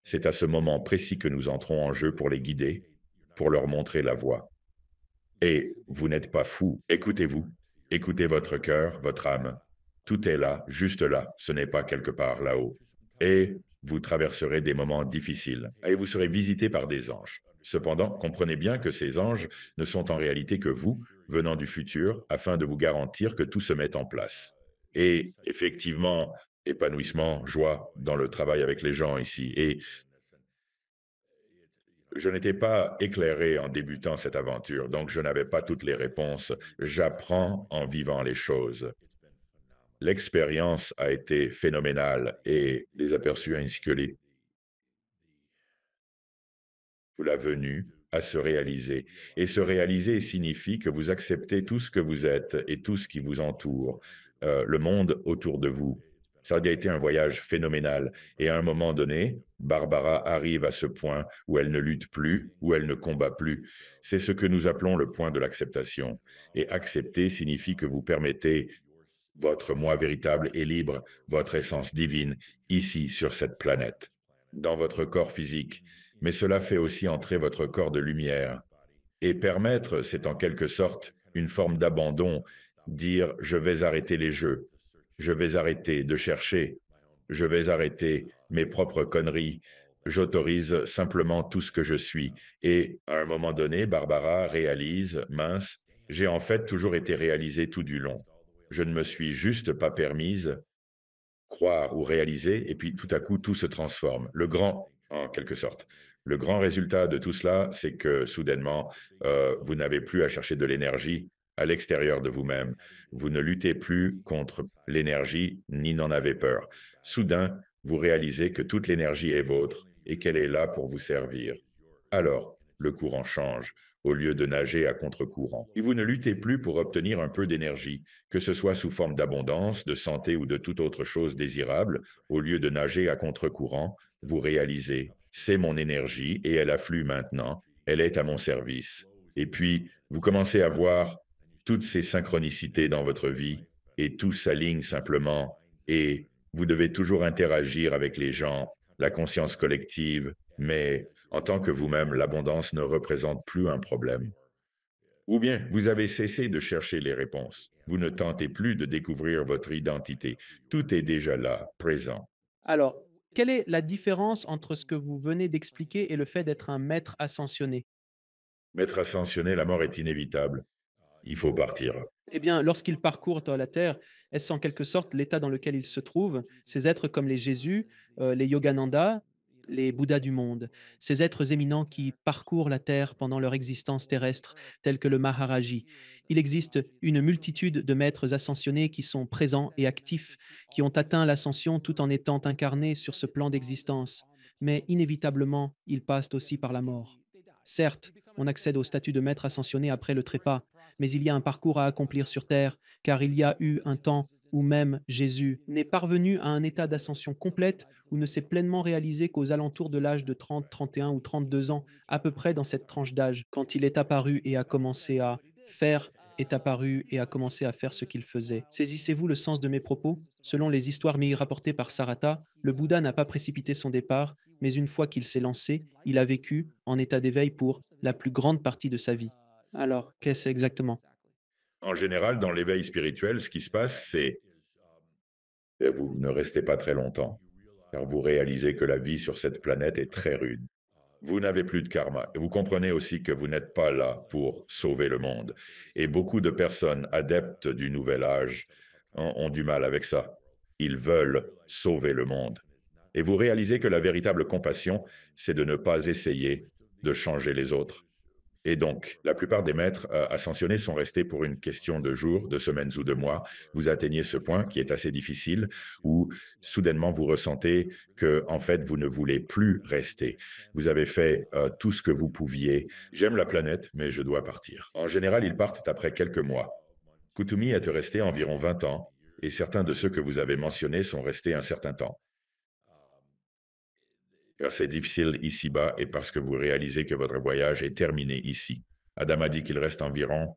[SPEAKER 1] C'est à ce moment précis que nous entrons en jeu pour les guider, pour leur montrer la voie. Et vous n'êtes pas fou, écoutez-vous, écoutez votre cœur, votre âme. Tout est là, juste là, ce n'est pas quelque part là-haut. Et vous traverserez des moments difficiles, et vous serez visité par des anges. Cependant, comprenez bien que ces anges ne sont en réalité que vous, venant du futur, afin de vous garantir que tout se mette en place. Et effectivement, épanouissement, joie dans le travail avec les gens ici. Et je n'étais pas éclairé en débutant cette aventure, donc je n'avais pas toutes les réponses. J'apprends en vivant les choses. L'expérience a été phénoménale et les aperçus ainsi que les la venue à se réaliser. Et se réaliser signifie que vous acceptez tout ce que vous êtes et tout ce qui vous entoure, euh, le monde autour de vous, ça a été un voyage phénoménal. Et à un moment donné, Barbara arrive à ce point où elle ne lutte plus, où elle ne combat plus. C'est ce que nous appelons le point de l'acceptation. Et accepter signifie que vous permettez votre moi véritable et libre, votre essence divine, ici sur cette planète, dans votre corps physique. Mais cela fait aussi entrer votre corps de lumière. Et permettre, c'est en quelque sorte une forme d'abandon, dire je vais arrêter les jeux, je vais arrêter de chercher. Je vais arrêter mes propres conneries. J'autorise simplement tout ce que je suis. Et à un moment donné, Barbara réalise, mince, j'ai en fait toujours été réalisé tout du long. Je ne me suis juste pas permise croire ou réaliser, et puis tout à coup, tout se transforme. Le grand, en quelque sorte. Le grand résultat de tout cela, c'est que soudainement, euh, vous n'avez plus à chercher de l'énergie à l'extérieur de vous-même. Vous ne luttez plus contre l'énergie ni n'en avez peur. Soudain, vous réalisez que toute l'énergie est vôtre et qu'elle est là pour vous servir. Alors, le courant change au lieu de nager à contre-courant. Et vous ne luttez plus pour obtenir un peu d'énergie, que ce soit sous forme d'abondance, de santé ou de toute autre chose désirable, au lieu de nager à contre-courant, vous réalisez, c'est mon énergie et elle afflue maintenant, elle est à mon service. Et puis, vous commencez à voir toutes ces synchronicités dans votre vie et tout s'aligne simplement et vous devez toujours interagir avec les gens, la conscience collective, mais en tant que vous-même, l'abondance ne représente plus un problème. Ou bien, vous avez cessé de chercher les réponses. Vous ne tentez plus de découvrir votre identité. Tout est déjà là, présent.
[SPEAKER 2] Alors, quelle est la différence entre ce que vous venez d'expliquer et le fait d'être un maître ascensionné
[SPEAKER 1] Maître ascensionné, la mort est inévitable il faut partir.
[SPEAKER 2] Eh bien, lorsqu'ils parcourent la terre, est-ce en quelque sorte l'état dans lequel ils se trouvent Ces êtres comme les Jésus, euh, les Yogananda, les Bouddhas du monde, ces êtres éminents qui parcourent la terre pendant leur existence terrestre, tels que le Maharaji. Il existe une multitude de maîtres ascensionnés qui sont présents et actifs, qui ont atteint l'ascension tout en étant incarnés sur ce plan d'existence. Mais inévitablement, ils passent aussi par la mort. Certes, on accède au statut de maître ascensionné après le trépas, mais il y a un parcours à accomplir sur terre, car il y a eu un temps où même Jésus n'est parvenu à un état d'ascension complète ou ne s'est pleinement réalisé qu'aux alentours de l'âge de 30, 31 ou 32 ans, à peu près dans cette tranche d'âge, quand il est apparu et a commencé à faire est apparu et a commencé à faire ce qu'il faisait. Saisissez-vous le sens de mes propos Selon les histoires mi rapportées par Sarata, le Bouddha n'a pas précipité son départ, mais une fois qu'il s'est lancé, il a vécu en état d'éveil pour la plus grande partie de sa vie. Alors, qu'est-ce exactement
[SPEAKER 1] En général, dans l'éveil spirituel, ce qui se passe, c'est euh, vous ne restez pas très longtemps, car vous réalisez que la vie sur cette planète est très rude. Vous n'avez plus de karma. Vous comprenez aussi que vous n'êtes pas là pour sauver le monde. Et beaucoup de personnes adeptes du nouvel âge ont du mal avec ça. Ils veulent sauver le monde. Et vous réalisez que la véritable compassion, c'est de ne pas essayer de changer les autres. Et donc, la plupart des maîtres euh, ascensionnés sont restés pour une question de jours, de semaines ou de mois. Vous atteignez ce point qui est assez difficile où soudainement vous ressentez que, en fait, vous ne voulez plus rester. Vous avez fait euh, tout ce que vous pouviez. J'aime la planète, mais je dois partir. En général, ils partent après quelques mois. Kutumi est resté environ 20 ans et certains de ceux que vous avez mentionnés sont restés un certain temps. Ah, c'est difficile ici-bas et parce que vous réalisez que votre voyage est terminé ici. Adam a dit qu'il reste environ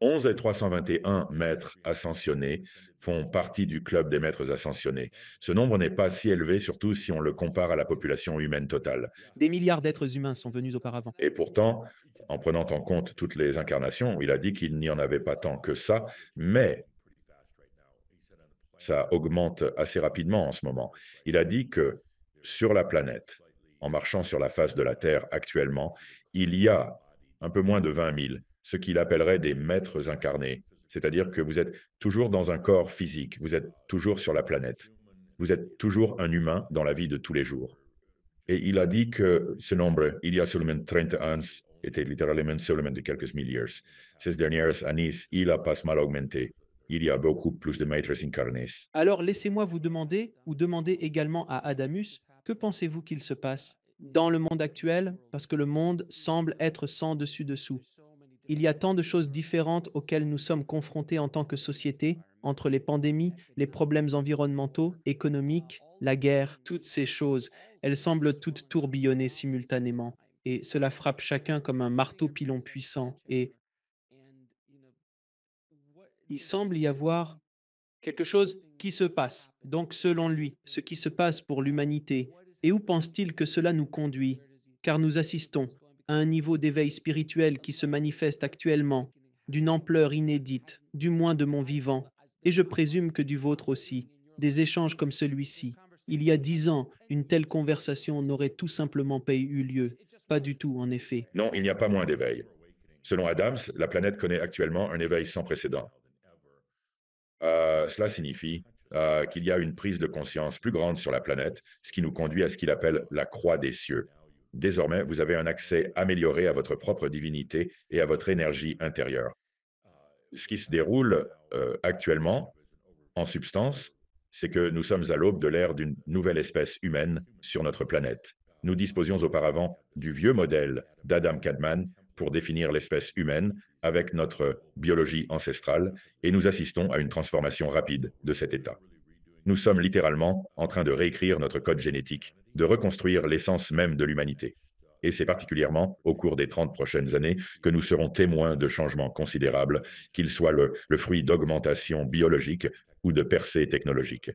[SPEAKER 1] 11 et 321 maîtres ascensionnés font partie du club des maîtres ascensionnés. Ce nombre n'est pas si élevé, surtout si on le compare à la population humaine totale. Des milliards d'êtres humains sont venus auparavant. Et pourtant, en prenant en compte toutes les incarnations, il a dit qu'il n'y en avait pas tant que ça, mais ça augmente assez rapidement en ce moment. Il a dit que sur la planète, en marchant sur la face de la Terre actuellement, il y a un peu moins de 20 000, ce qu'il appellerait des maîtres incarnés, c'est-à-dire que vous êtes toujours dans un corps physique, vous êtes toujours sur la planète, vous êtes toujours un humain dans la vie de tous les jours. Et il a dit que ce nombre, il y a seulement ans, était littéralement seulement de quelques milliers. Ces dernières années, il a pas mal augmenté. Il y a beaucoup plus de maîtres incarnés.
[SPEAKER 2] Alors laissez-moi vous demander, ou demander également à Adamus, que pensez-vous qu'il se passe dans le monde actuel Parce que le monde semble être sans dessus-dessous. Il y a tant de choses différentes auxquelles nous sommes confrontés en tant que société, entre les pandémies, les problèmes environnementaux, économiques, la guerre, toutes ces choses. Elles semblent toutes tourbillonner simultanément. Et cela frappe chacun comme un marteau pilon puissant. Et il semble y avoir quelque chose qui se passe. Donc selon lui, ce qui se passe pour l'humanité, et où pense-t-il que cela nous conduit Car nous assistons à un niveau d'éveil spirituel qui se manifeste actuellement, d'une ampleur inédite, du moins de mon vivant, et je présume que du vôtre aussi, des échanges comme celui-ci. Il y a dix ans, une telle conversation n'aurait tout simplement pas eu lieu. Pas du tout, en effet.
[SPEAKER 1] Non, il n'y a pas moins d'éveil. Selon Adams, la planète connaît actuellement un éveil sans précédent. Euh, cela signifie euh, qu'il y a une prise de conscience plus grande sur la planète, ce qui nous conduit à ce qu'il appelle la croix des cieux. Désormais, vous avez un accès amélioré à votre propre divinité et à votre énergie intérieure. Ce qui se déroule euh, actuellement, en substance, c'est que nous sommes à l'aube de l'ère d'une nouvelle espèce humaine sur notre planète. Nous disposions auparavant du vieux modèle d'Adam Cadman pour définir l'espèce humaine avec notre biologie ancestrale et nous assistons à une transformation rapide de cet état. Nous sommes littéralement en train de réécrire notre code génétique, de reconstruire l'essence même de l'humanité. Et c'est particulièrement au cours des 30 prochaines années que nous serons témoins de changements considérables, qu'ils soient le, fruit d'augmentations biologiques ou de percées technologiques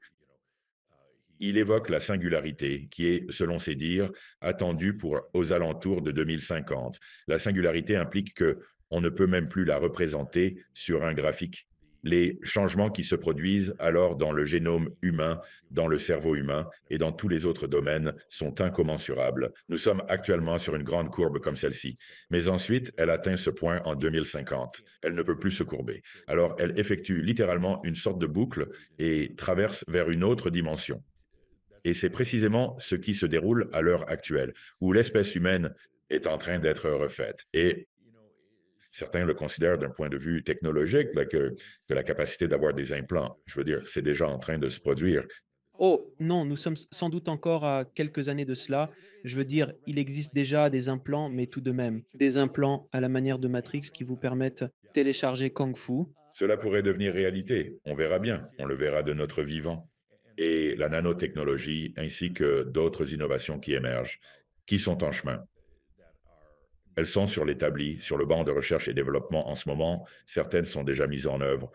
[SPEAKER 1] il évoque la singularité qui est, selon ses dires, attendue pour aux alentours de 2050. La singularité implique que on ne peut même plus la représenter sur un graphique. Les changements qui se produisent alors dans le génome humain, dans le cerveau humain et dans tous les autres domaines sont incommensurables. Nous sommes actuellement sur une grande courbe comme celle-ci, mais ensuite elle atteint ce point en 2050. Elle ne peut plus se courber. Alors elle effectue littéralement une sorte de boucle et traverse vers une autre dimension. Et c'est précisément ce qui se déroule à l'heure actuelle, où l'espèce humaine est en train d'être refaite. Et certains le considèrent d'un point de vue technologique, que, que la capacité d'avoir des implants, je veux dire, c'est déjà en train de se produire.
[SPEAKER 2] Oh non, nous sommes sans doute encore à quelques années de cela. Je veux dire, il existe déjà des implants, mais tout de même, des implants à la manière de Matrix qui vous permettent de télécharger Kung Fu.
[SPEAKER 1] Cela pourrait devenir réalité. On verra bien. On le verra de notre vivant et la nanotechnologie, ainsi que d'autres innovations qui émergent, qui sont en chemin. Elles sont sur l'établi, sur le banc de recherche et développement en ce moment, certaines sont déjà mises en œuvre,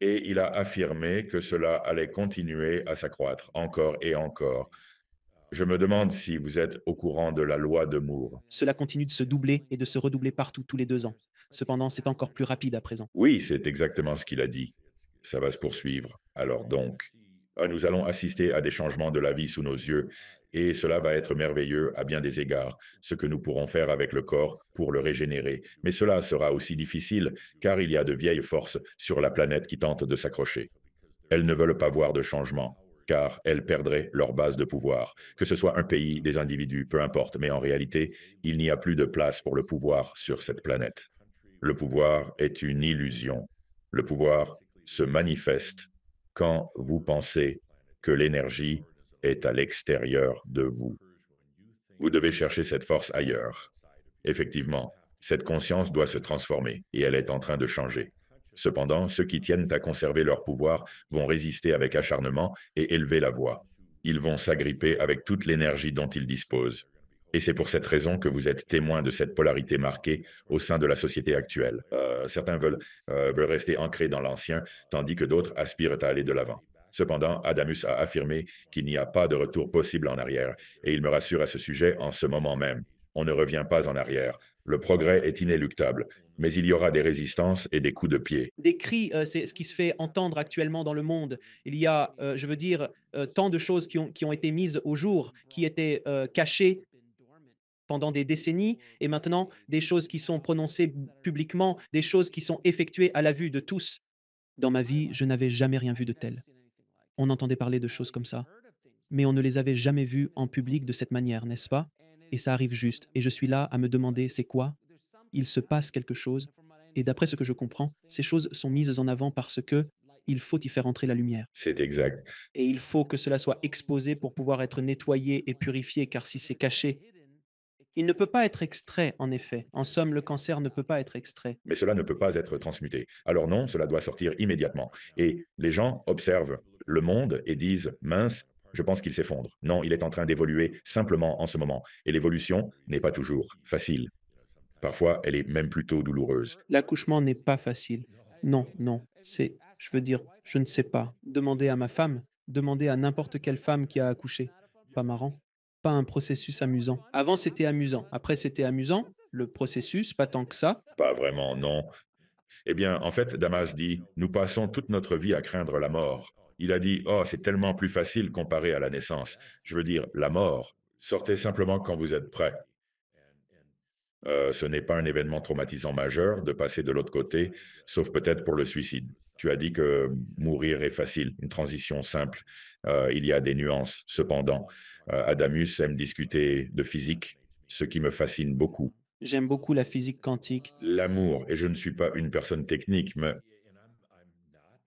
[SPEAKER 1] et il a affirmé que cela allait continuer à s'accroître encore et encore. Je me demande si vous êtes au courant de la loi de Moore.
[SPEAKER 2] Cela continue de se doubler et de se redoubler partout tous les deux ans. Cependant, c'est encore plus rapide à présent.
[SPEAKER 1] Oui, c'est exactement ce qu'il a dit. Ça va se poursuivre. Alors donc, euh, nous allons assister à des changements de la vie sous nos yeux et cela va être merveilleux à bien des égards, ce que nous pourrons faire avec le corps pour le régénérer. Mais cela sera aussi difficile car il y a de vieilles forces sur la planète qui tentent de s'accrocher. Elles ne veulent pas voir de changement car elles perdraient leur base de pouvoir. Que ce soit un pays, des individus, peu importe, mais en réalité, il n'y a plus de place pour le pouvoir sur cette planète. Le pouvoir est une illusion. Le pouvoir se manifeste quand vous pensez que l'énergie est à l'extérieur de vous. Vous devez chercher cette force ailleurs. Effectivement, cette conscience doit se transformer et elle est en train de changer. Cependant, ceux qui tiennent à conserver leur pouvoir vont résister avec acharnement et élever la voix. Ils vont s'agripper avec toute l'énergie dont ils disposent. Et c'est pour cette raison que vous êtes témoin de cette polarité marquée au sein de la société actuelle. Euh, certains veulent, euh, veulent rester ancrés dans l'ancien, tandis que d'autres aspirent à aller de l'avant. Cependant, Adamus a affirmé qu'il n'y a pas de retour possible en arrière, et il me rassure à ce sujet en ce moment même. On ne revient pas en arrière. Le progrès est inéluctable, mais il y aura des résistances et des coups de pied.
[SPEAKER 2] Des cris, euh, c'est ce qui se fait entendre actuellement dans le monde. Il y a, je veux dire, tant de choses qui ont, qui ont été mises au jour, qui étaient cachées pendant des décennies, et maintenant des choses qui sont prononcées publiquement, des choses qui sont effectuées à la vue de tous. Dans ma vie, je n'avais jamais rien vu de tel. On entendait parler de choses comme ça, mais on ne les avait jamais vues en public de cette manière, n'est-ce pas Et ça arrive juste, et je suis là à me demander c'est quoi Il se passe quelque chose, et d'après ce que je comprends, ces choses sont mises en avant parce que il faut y faire entrer la lumière.
[SPEAKER 1] C'est exact.
[SPEAKER 2] Et il faut que cela soit exposé pour pouvoir être nettoyé et purifié, car si c'est caché, il ne peut pas être extrait, en effet. En somme, le cancer ne peut pas être extrait.
[SPEAKER 1] Mais cela ne peut pas être transmuté. Alors non, cela doit sortir immédiatement. Et les gens observent le monde et disent, mince, je pense qu'il s'effondre. Non, il est en train d'évoluer simplement en ce moment. Et l'évolution n'est pas toujours facile. Parfois, elle est même plutôt douloureuse.
[SPEAKER 2] L'accouchement n'est pas facile. Non, non. C'est, je veux dire, je ne sais pas. Demandez à ma femme, demandez à n'importe quelle femme qui a accouché. Pas marrant pas un processus amusant. Avant, c'était amusant. Après, c'était amusant. Le processus, pas tant que ça. Pas vraiment,
[SPEAKER 1] non. Eh bien, en fait, Damas dit, nous passons toute notre vie à craindre la mort. Il a dit, oh, c'est tellement plus facile comparé à la naissance. Je veux dire, la mort. Sortez simplement quand vous êtes prêt. Euh, ce n'est pas un événement traumatisant majeur de passer de l'autre côté, sauf peut-être pour le suicide. Tu as dit que mourir est facile, une transition simple. Euh, il y a des nuances, cependant. Euh, Adamus aime discuter de physique, ce qui me fascine beaucoup.
[SPEAKER 2] J'aime beaucoup la physique quantique.
[SPEAKER 1] L'amour, et je ne suis pas une personne technique, mais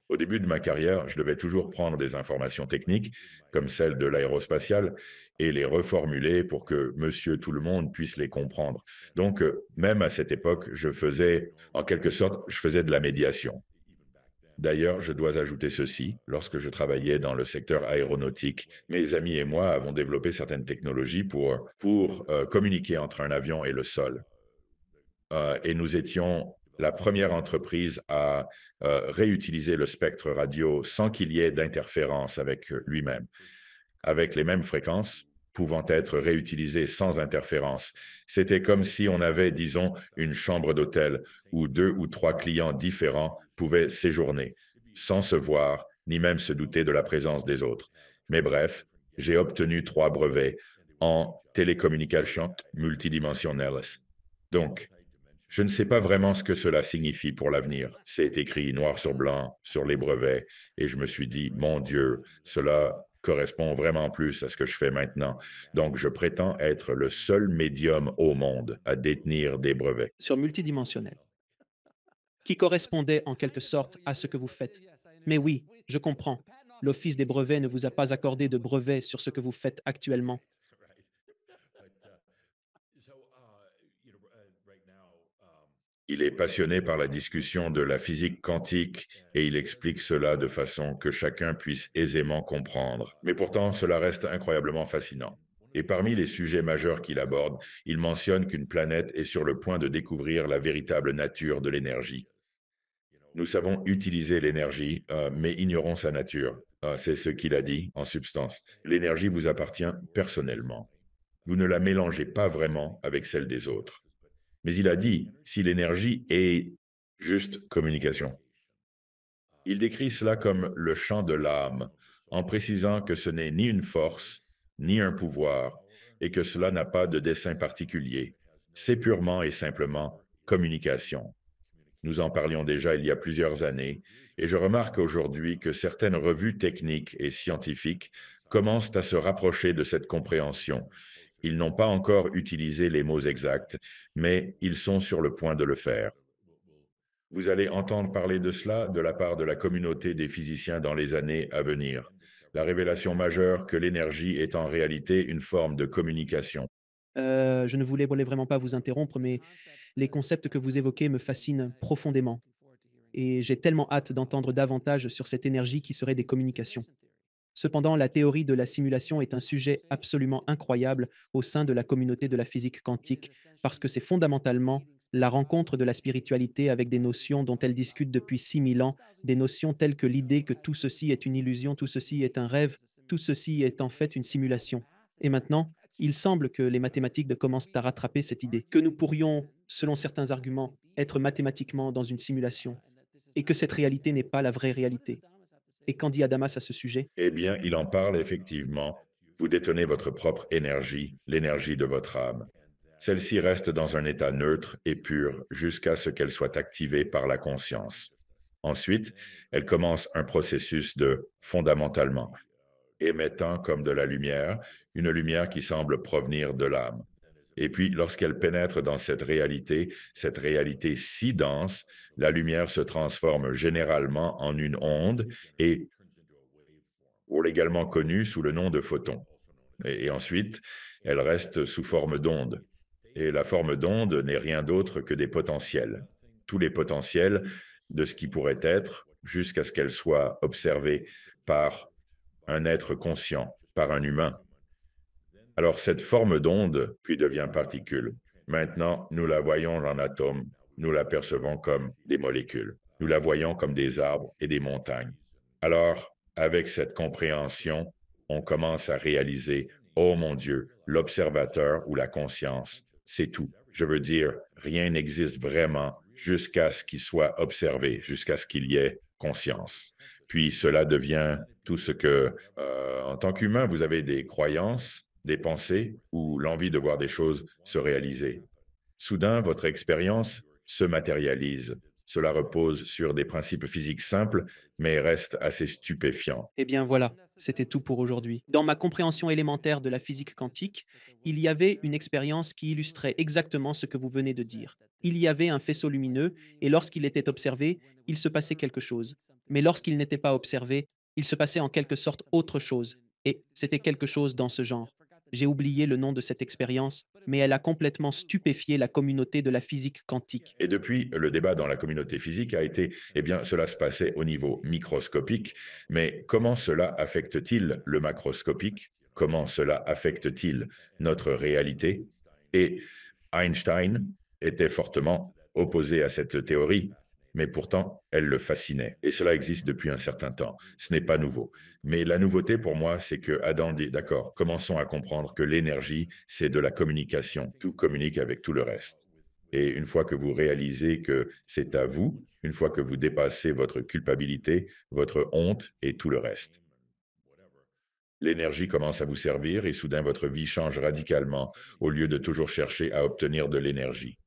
[SPEAKER 1] au début de ma carrière, je devais toujours prendre des informations techniques, comme celles de l'aérospatiale, et les reformuler pour que monsieur tout le monde puisse les comprendre. Donc, euh, même à cette époque, je faisais, en quelque sorte, je faisais de la médiation. D'ailleurs, je dois ajouter ceci. Lorsque je travaillais dans le secteur aéronautique, mes amis et moi avons développé certaines technologies pour, euh, communiquer entre un avion et le sol. Euh, et nous étions la première entreprise à euh, réutiliser le spectre radio sans qu'il y ait d'interférence avec lui-même, avec les mêmes fréquences pouvant être réutilisés sans interférence. C'était comme si on avait, disons, une chambre d'hôtel où deux ou trois clients différents pouvaient séjourner, sans se voir, ni même se douter de la présence des autres. Mais bref, j'ai obtenu trois brevets en télécommunications multidimensionnelles. Donc, je ne sais pas vraiment ce que cela signifie pour l'avenir. C'est écrit noir sur blanc sur les brevets et je me suis dit, mon Dieu, cela correspond vraiment plus à ce que je fais maintenant. Donc, je prétends être le seul médium au monde à détenir des brevets. Sur multidimensionnel,
[SPEAKER 2] qui correspondait en quelque sorte à ce que vous faites. Mais oui, je comprends. L'Office des brevets ne vous a pas accordé de brevet sur ce que vous faites actuellement.
[SPEAKER 1] Il est passionné par la discussion de la physique quantique et il explique cela de façon que chacun puisse aisément comprendre. Mais pourtant, cela reste incroyablement fascinant. Et parmi les sujets majeurs qu'il aborde, il mentionne qu'une planète est sur le point de découvrir la véritable nature de l'énergie. Nous savons utiliser l'énergie, euh, mais ignorons sa nature. Euh, c'est ce qu'il a dit, en substance. L'énergie vous appartient personnellement. Vous ne la mélangez pas vraiment avec celle des autres. Mais il a dit si l'énergie est juste communication. Il décrit cela comme le champ de l'âme, en précisant que ce n'est ni une force, ni un pouvoir, et que cela n'a pas de dessein particulier. C'est purement et simplement communication. Nous en parlions déjà il y a plusieurs années, et je remarque aujourd'hui que certaines revues techniques et scientifiques commencent à se rapprocher de cette compréhension ils n'ont pas encore utilisé les mots exacts, mais ils sont sur le point de le faire. Vous allez entendre parler de cela de la part de la communauté des physiciens dans les années à venir. La révélation majeure que l'énergie est en réalité une forme de communication.
[SPEAKER 2] Euh, je ne voulais vraiment pas vous interrompre, mais les concepts que vous évoquez me fascinent profondément. Et j'ai tellement hâte d'entendre davantage sur cette énergie qui serait des communications. Cependant, la théorie de la simulation est un sujet absolument incroyable au sein de la communauté de la physique quantique, parce que c'est fondamentalement la rencontre de la spiritualité avec des notions dont elle discute depuis 6000 ans, des notions telles que l'idée que tout ceci est une illusion, tout ceci est un rêve, tout ceci est en fait une simulation. Et maintenant, il semble que les mathématiques commencent à rattraper cette idée, que nous pourrions, selon certains arguments, être mathématiquement dans une simulation, et que cette réalité n'est pas la vraie réalité et qu'en dit Adamas à ce sujet
[SPEAKER 1] Eh bien, il en parle effectivement. Vous détenez votre propre énergie, l'énergie de votre âme. Celle-ci reste dans un état neutre et pur jusqu'à ce qu'elle soit activée par la conscience. Ensuite, elle commence un processus de fondamentalement, émettant comme de la lumière, une lumière qui semble provenir de l'âme. Et puis, lorsqu'elle pénètre dans cette réalité, cette réalité si dense la lumière se transforme généralement en une onde et ou légalement connue sous le nom de photon. Et, ensuite, elle reste sous forme d'onde. Et la forme d'onde n'est rien d'autre que des potentiels. Tous les potentiels de ce qui pourrait être jusqu'à ce qu'elle soit observée par un être conscient, par un humain. Alors cette forme d'onde puis devient particule. Maintenant, nous la voyons en atomes nous la percevons comme des molécules. Nous la voyons comme des arbres et des montagnes. Alors, avec cette compréhension, on commence à réaliser, oh mon Dieu, l'observateur ou la conscience, c'est tout. Je veux dire, rien n'existe vraiment jusqu'à ce qu'il soit observé, jusqu'à ce qu'il y ait conscience. Puis cela devient tout ce que, euh, en tant qu'humain, vous avez des croyances, des pensées ou l'envie de voir des choses se réaliser. Soudain, votre expérience se matérialise. Cela repose sur des principes physiques simples, mais reste assez stupéfiant.
[SPEAKER 2] Eh bien voilà, c'était tout pour aujourd'hui. Dans ma compréhension élémentaire de la physique quantique, il y avait une expérience qui illustrait exactement ce que vous venez de dire. Il y avait un faisceau lumineux, et lorsqu'il était observé, il se passait quelque chose. Mais lorsqu'il n'était pas observé, il se passait en quelque sorte autre chose, et c'était quelque chose dans ce genre. J'ai oublié le nom de cette expérience, mais elle a complètement stupéfié la communauté de la physique quantique.
[SPEAKER 1] Et depuis, le débat dans la communauté physique a été, eh bien, cela se passait au niveau microscopique, mais comment cela affecte-t-il le macroscopique Comment cela affecte-t-il notre réalité Et Einstein était fortement opposé à cette théorie mais pourtant, elle le fascinait. Et cela existe depuis un certain temps. Ce n'est pas nouveau. Mais la nouveauté pour moi, c'est que Adam dit, d'accord, commençons à comprendre que l'énergie, c'est de la communication. Tout communique avec tout le reste. Et une fois que vous réalisez que c'est à vous, une fois que vous dépassez votre culpabilité, votre honte et tout le reste, L'énergie commence à vous servir et soudain votre vie change radicalement au lieu de toujours chercher à obtenir de l'énergie.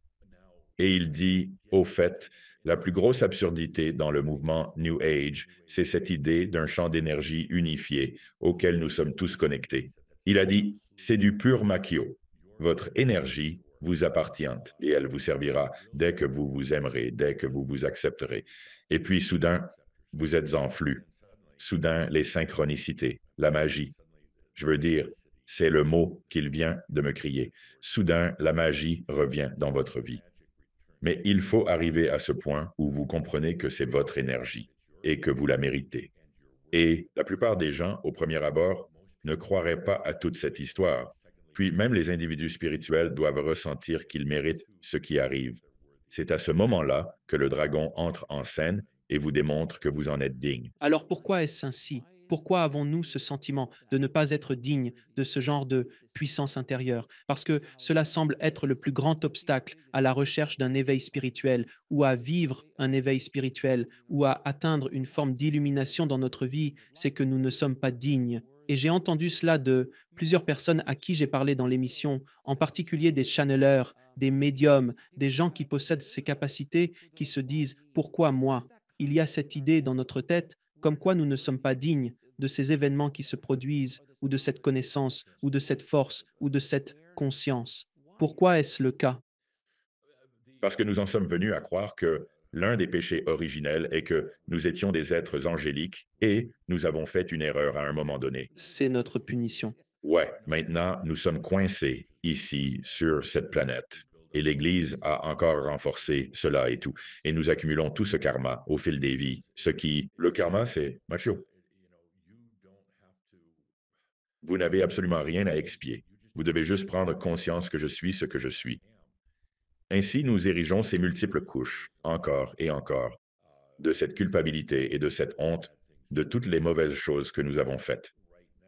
[SPEAKER 1] Et il dit, au fait, la plus grosse absurdité dans le mouvement New Age, c'est cette idée d'un champ d'énergie unifié auquel nous sommes tous connectés. Il a dit, c'est du pur macchio. Votre énergie vous appartient et elle vous servira dès que vous vous aimerez, dès que vous vous accepterez. Et puis soudain, vous êtes en flux. Soudain, les synchronicités, la magie. Je veux dire, c'est le mot qu'il vient de me crier. Soudain, la magie revient dans votre vie. Mais il faut arriver à ce point où vous comprenez que c'est votre énergie et que vous la méritez. Et la plupart des gens, au premier abord, ne croiraient pas à toute cette histoire. Puis même les individus spirituels doivent ressentir qu'ils méritent ce qui arrive. C'est à ce moment-là que le dragon entre en scène et vous démontre que vous en êtes digne.
[SPEAKER 2] Alors pourquoi est-ce ainsi pourquoi avons-nous ce sentiment de ne pas être digne de ce genre de puissance intérieure Parce que cela semble être le plus grand obstacle à la recherche d'un éveil spirituel ou à vivre un éveil spirituel ou à atteindre une forme d'illumination dans notre vie, c'est que nous ne sommes pas dignes et j'ai entendu cela de plusieurs personnes à qui j'ai parlé dans l'émission, en particulier des channeleurs, des médiums, des gens qui possèdent ces capacités, qui se disent ⁇ Pourquoi moi ?⁇ Il y a cette idée dans notre tête comme quoi nous ne sommes pas dignes, de ces événements qui se produisent, ou de cette connaissance, ou de cette force, ou de cette conscience. Pourquoi est-ce le cas
[SPEAKER 1] Parce que nous en sommes venus à croire que l'un des péchés originels est que nous étions des êtres angéliques et nous avons fait une erreur à un moment donné. C'est
[SPEAKER 2] notre punition. Ouais,
[SPEAKER 1] maintenant, nous sommes coincés ici sur cette planète. Et l'Église a encore renforcé cela et tout. Et nous accumulons tout ce karma au fil des vies. Ce qui, le karma, c'est, macho. Vous n'avez absolument rien à expier. Vous devez juste prendre conscience que je suis ce que je suis. Ainsi, nous érigeons ces multiples couches, encore et encore, de cette culpabilité et de cette honte, de toutes les mauvaises choses que nous avons faites.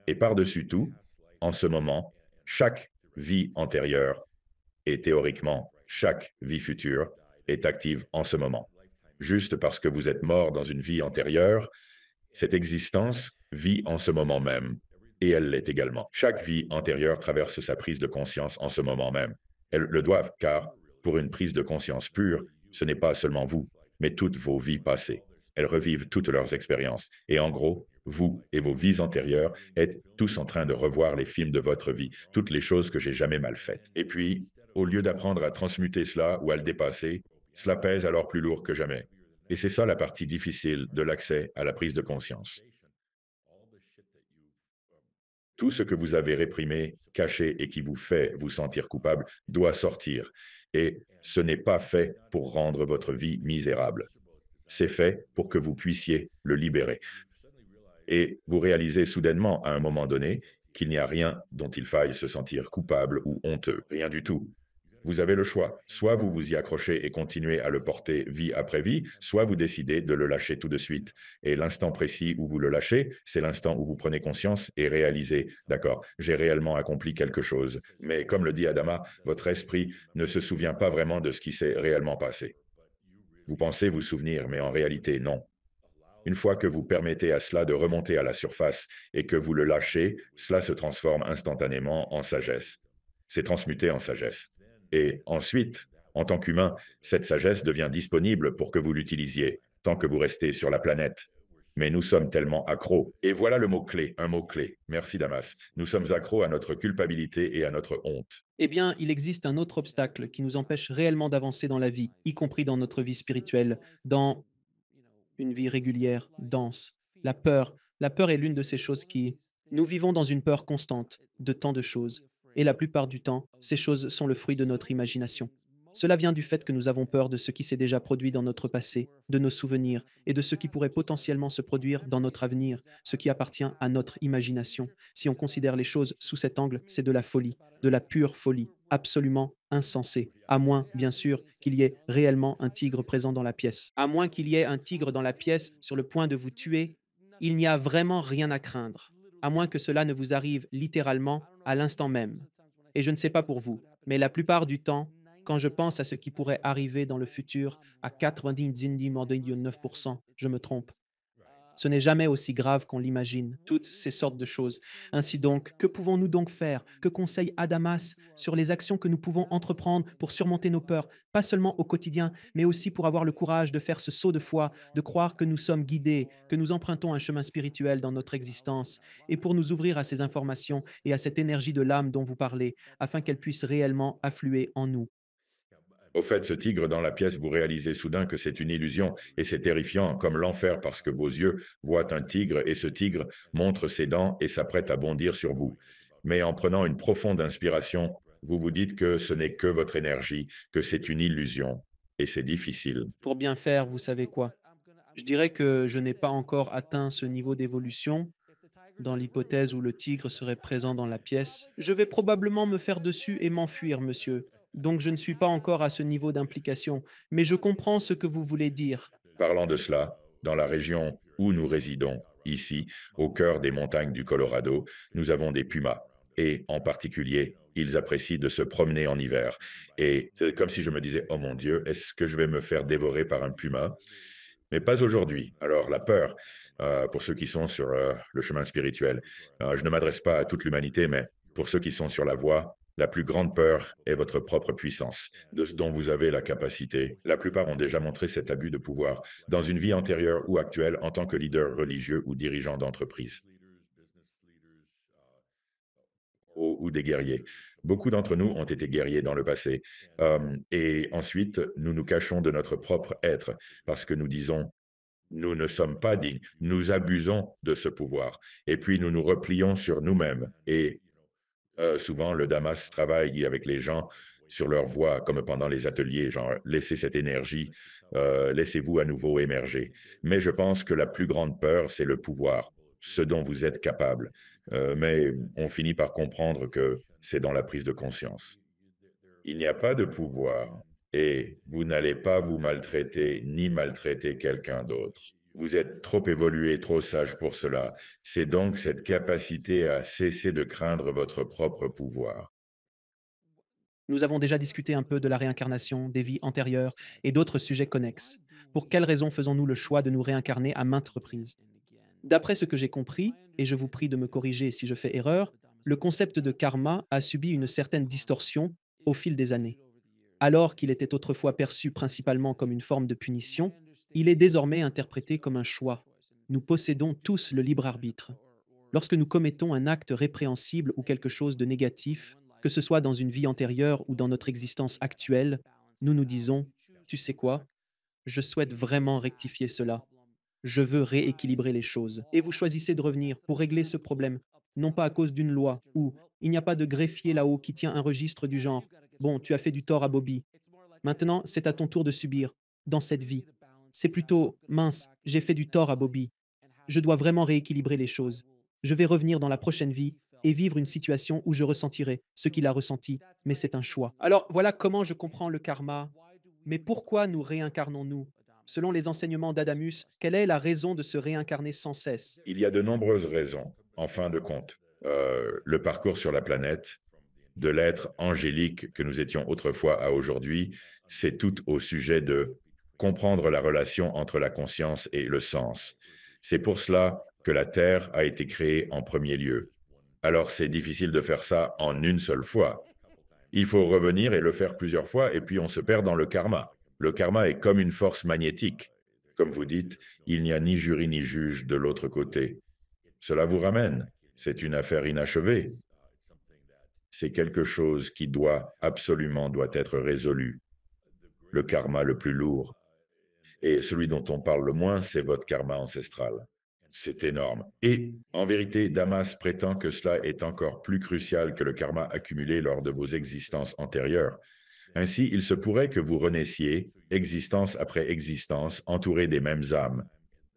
[SPEAKER 1] Et par-dessus tout, en ce moment, chaque vie antérieure et théoriquement chaque vie future est active en ce moment. Juste parce que vous êtes mort dans une vie antérieure, cette existence vit en ce moment même et elle l'est également. Chaque vie antérieure traverse sa prise de conscience en ce moment même. Elles le doivent, car pour une prise de conscience pure, ce n'est pas seulement vous, mais toutes vos vies passées. Elles revivent toutes leurs expériences. Et en gros, vous et vos vies antérieures êtes tous en train de revoir les films de votre vie, toutes les choses que j'ai jamais mal faites. Et puis, au lieu d'apprendre à transmuter cela ou à le dépasser, cela pèse alors plus lourd que jamais. Et c'est ça la partie difficile de l'accès à la prise de conscience. Tout ce que vous avez réprimé, caché et qui vous fait vous sentir coupable doit sortir. Et ce n'est pas fait pour rendre votre vie misérable. C'est fait pour que vous puissiez le libérer. Et vous réalisez soudainement à un moment donné qu'il n'y a rien dont il faille se sentir coupable ou honteux, rien du tout vous avez le choix. Soit vous vous y accrochez et continuez à le porter vie après vie, soit vous décidez de le lâcher tout de suite. Et l'instant précis où vous le lâchez, c'est l'instant où vous prenez conscience et réalisez, d'accord, j'ai réellement accompli quelque chose. Mais comme le dit Adama, votre esprit ne se souvient pas vraiment de ce qui s'est réellement passé. Vous pensez vous souvenir, mais en réalité, non. Une fois que vous permettez à cela de remonter à la surface et que vous le lâchez, cela se transforme instantanément en sagesse. C'est transmuté en sagesse. Et ensuite, en tant qu'humain, cette sagesse devient disponible pour que vous l'utilisiez, tant que vous restez sur la planète. Mais nous sommes tellement accros. Et voilà le mot-clé, un mot-clé. Merci Damas. Nous sommes accros à notre culpabilité et à notre honte.
[SPEAKER 2] Eh bien, il existe un autre obstacle qui nous empêche réellement d'avancer dans la vie, y compris dans notre vie spirituelle, dans une vie régulière, dense. La peur. La peur est l'une de ces choses qui... Nous vivons dans une peur constante de tant de choses. Et la plupart du temps, ces choses sont le fruit de notre imagination. Cela vient du fait que nous avons peur de ce qui s'est déjà produit dans notre passé, de nos souvenirs et de ce qui pourrait potentiellement se produire dans notre avenir, ce qui appartient à notre imagination. Si on considère les choses sous cet angle, c'est de la folie, de la pure folie, absolument insensée, à moins, bien sûr, qu'il y ait réellement un tigre présent dans la pièce. À moins qu'il y ait un tigre dans la pièce sur le point de vous tuer, il n'y a vraiment rien à craindre à moins que cela ne vous arrive littéralement à l'instant même. Et je ne sais pas pour vous, mais la plupart du temps, quand je pense à ce qui pourrait arriver dans le futur, à 99,9%, je me trompe. Ce n'est jamais aussi grave qu'on l'imagine, toutes ces sortes de choses. Ainsi donc, que pouvons-nous donc faire Que conseille Adamas sur les actions que nous pouvons entreprendre pour surmonter nos peurs, pas seulement au quotidien, mais aussi pour avoir le courage de faire ce saut de foi, de croire que nous sommes guidés, que nous empruntons un chemin spirituel dans notre existence, et pour nous ouvrir à ces informations et à cette énergie de l'âme dont vous parlez, afin qu'elle puisse réellement affluer en nous
[SPEAKER 1] au fait, ce tigre dans la pièce, vous réalisez soudain que c'est une illusion, et c'est terrifiant comme l'enfer parce que vos yeux voient un tigre, et ce tigre montre ses dents et s'apprête à bondir sur vous. Mais en prenant une profonde inspiration, vous vous dites que ce n'est que votre énergie, que c'est une illusion, et c'est difficile.
[SPEAKER 2] Pour bien faire, vous savez quoi Je dirais que je n'ai pas encore atteint ce niveau d'évolution, dans l'hypothèse où le tigre serait présent dans la pièce. Je vais probablement me faire dessus et m'enfuir, monsieur. Donc je ne suis pas encore à ce niveau d'implication, mais je comprends ce que vous voulez dire.
[SPEAKER 1] Parlant de cela, dans la région où nous résidons, ici, au cœur des montagnes du Colorado, nous avons des pumas, et en particulier, ils apprécient de se promener en hiver. Et c'est comme si je me disais, oh mon Dieu, est-ce que je vais me faire dévorer par un puma mais pas aujourd'hui. Alors la peur, euh, pour ceux qui sont sur euh, le chemin spirituel, euh, je ne m'adresse pas à toute l'humanité, mais pour ceux qui sont sur la voie, la plus grande peur est votre propre puissance, de ce dont vous avez la capacité. La plupart ont déjà montré cet abus de pouvoir dans une vie antérieure ou actuelle en tant que leader religieux ou dirigeant d'entreprise ou des guerriers. Beaucoup d'entre nous ont été guerriers dans le passé. Euh, et ensuite, nous nous cachons de notre propre être parce que nous disons, nous ne sommes pas dignes, nous abusons de ce pouvoir. Et puis nous nous replions sur nous-mêmes et euh, souvent, le Damas travaille avec les gens sur leur voie, comme pendant les ateliers, genre laissez cette énergie, euh, laissez-vous à nouveau émerger. Mais je pense que la plus grande peur, c'est le pouvoir, ce dont vous êtes capable. Euh, mais on finit par comprendre que c'est dans la prise de conscience. Il n'y a pas de pouvoir et vous n'allez pas vous maltraiter ni maltraiter quelqu'un d'autre. Vous êtes trop évolué, trop sage pour cela. C'est donc cette capacité à cesser de craindre votre propre pouvoir.
[SPEAKER 2] Nous avons déjà discuté un peu de la réincarnation, des vies antérieures et d'autres sujets connexes. Pour quelles raisons faisons-nous le choix de nous réincarner à maintes reprises D'après ce que j'ai compris, et je vous prie de me corriger si je fais erreur, le concept de karma a subi une certaine distorsion au fil des années. Alors qu'il était autrefois perçu principalement comme une forme de punition, il est désormais interprété comme un choix. Nous possédons tous le libre arbitre. Lorsque nous commettons un acte répréhensible ou quelque chose de négatif, que ce soit dans une vie antérieure ou dans notre existence actuelle, nous nous disons, tu sais quoi, je souhaite vraiment rectifier cela. Je veux rééquilibrer les choses. Et vous choisissez de revenir pour régler ce problème, non pas à cause d'une loi ou il n'y a pas de greffier là-haut qui tient un registre du genre ⁇ Bon, tu as fait du tort à Bobby ⁇ Maintenant, c'est à ton tour de subir, dans cette vie c'est plutôt mince, j'ai fait du tort à Bobby. Je dois vraiment rééquilibrer les choses. Je vais revenir dans la prochaine vie et vivre une situation où je ressentirai ce qu'il a ressenti, mais c'est un choix. Alors voilà comment je comprends le karma. Mais pourquoi nous réincarnons-nous Selon les enseignements d'Adamus, quelle est la raison de se réincarner sans cesse
[SPEAKER 1] Il y a de nombreuses raisons, en fin de compte. Euh, le parcours sur la planète, de l'être angélique que nous étions autrefois à aujourd'hui, c'est tout au sujet de comprendre la relation entre la conscience et le sens. C'est pour cela que la Terre a été créée en premier lieu. Alors c'est difficile de faire ça en une seule fois. Il faut revenir et le faire plusieurs fois et puis on se perd dans le karma. Le karma est comme une force magnétique. Comme vous dites, il n'y a ni jury ni juge de l'autre côté. Cela vous ramène. C'est une affaire inachevée. C'est quelque chose qui doit absolument doit être résolu. Le karma le plus lourd et celui dont on parle le moins, c'est votre karma ancestral. C'est énorme. Et en vérité, Damas prétend que cela est encore plus crucial que le karma accumulé lors de vos existences antérieures. Ainsi, il se pourrait que vous renaissiez, existence après existence, entouré des mêmes âmes.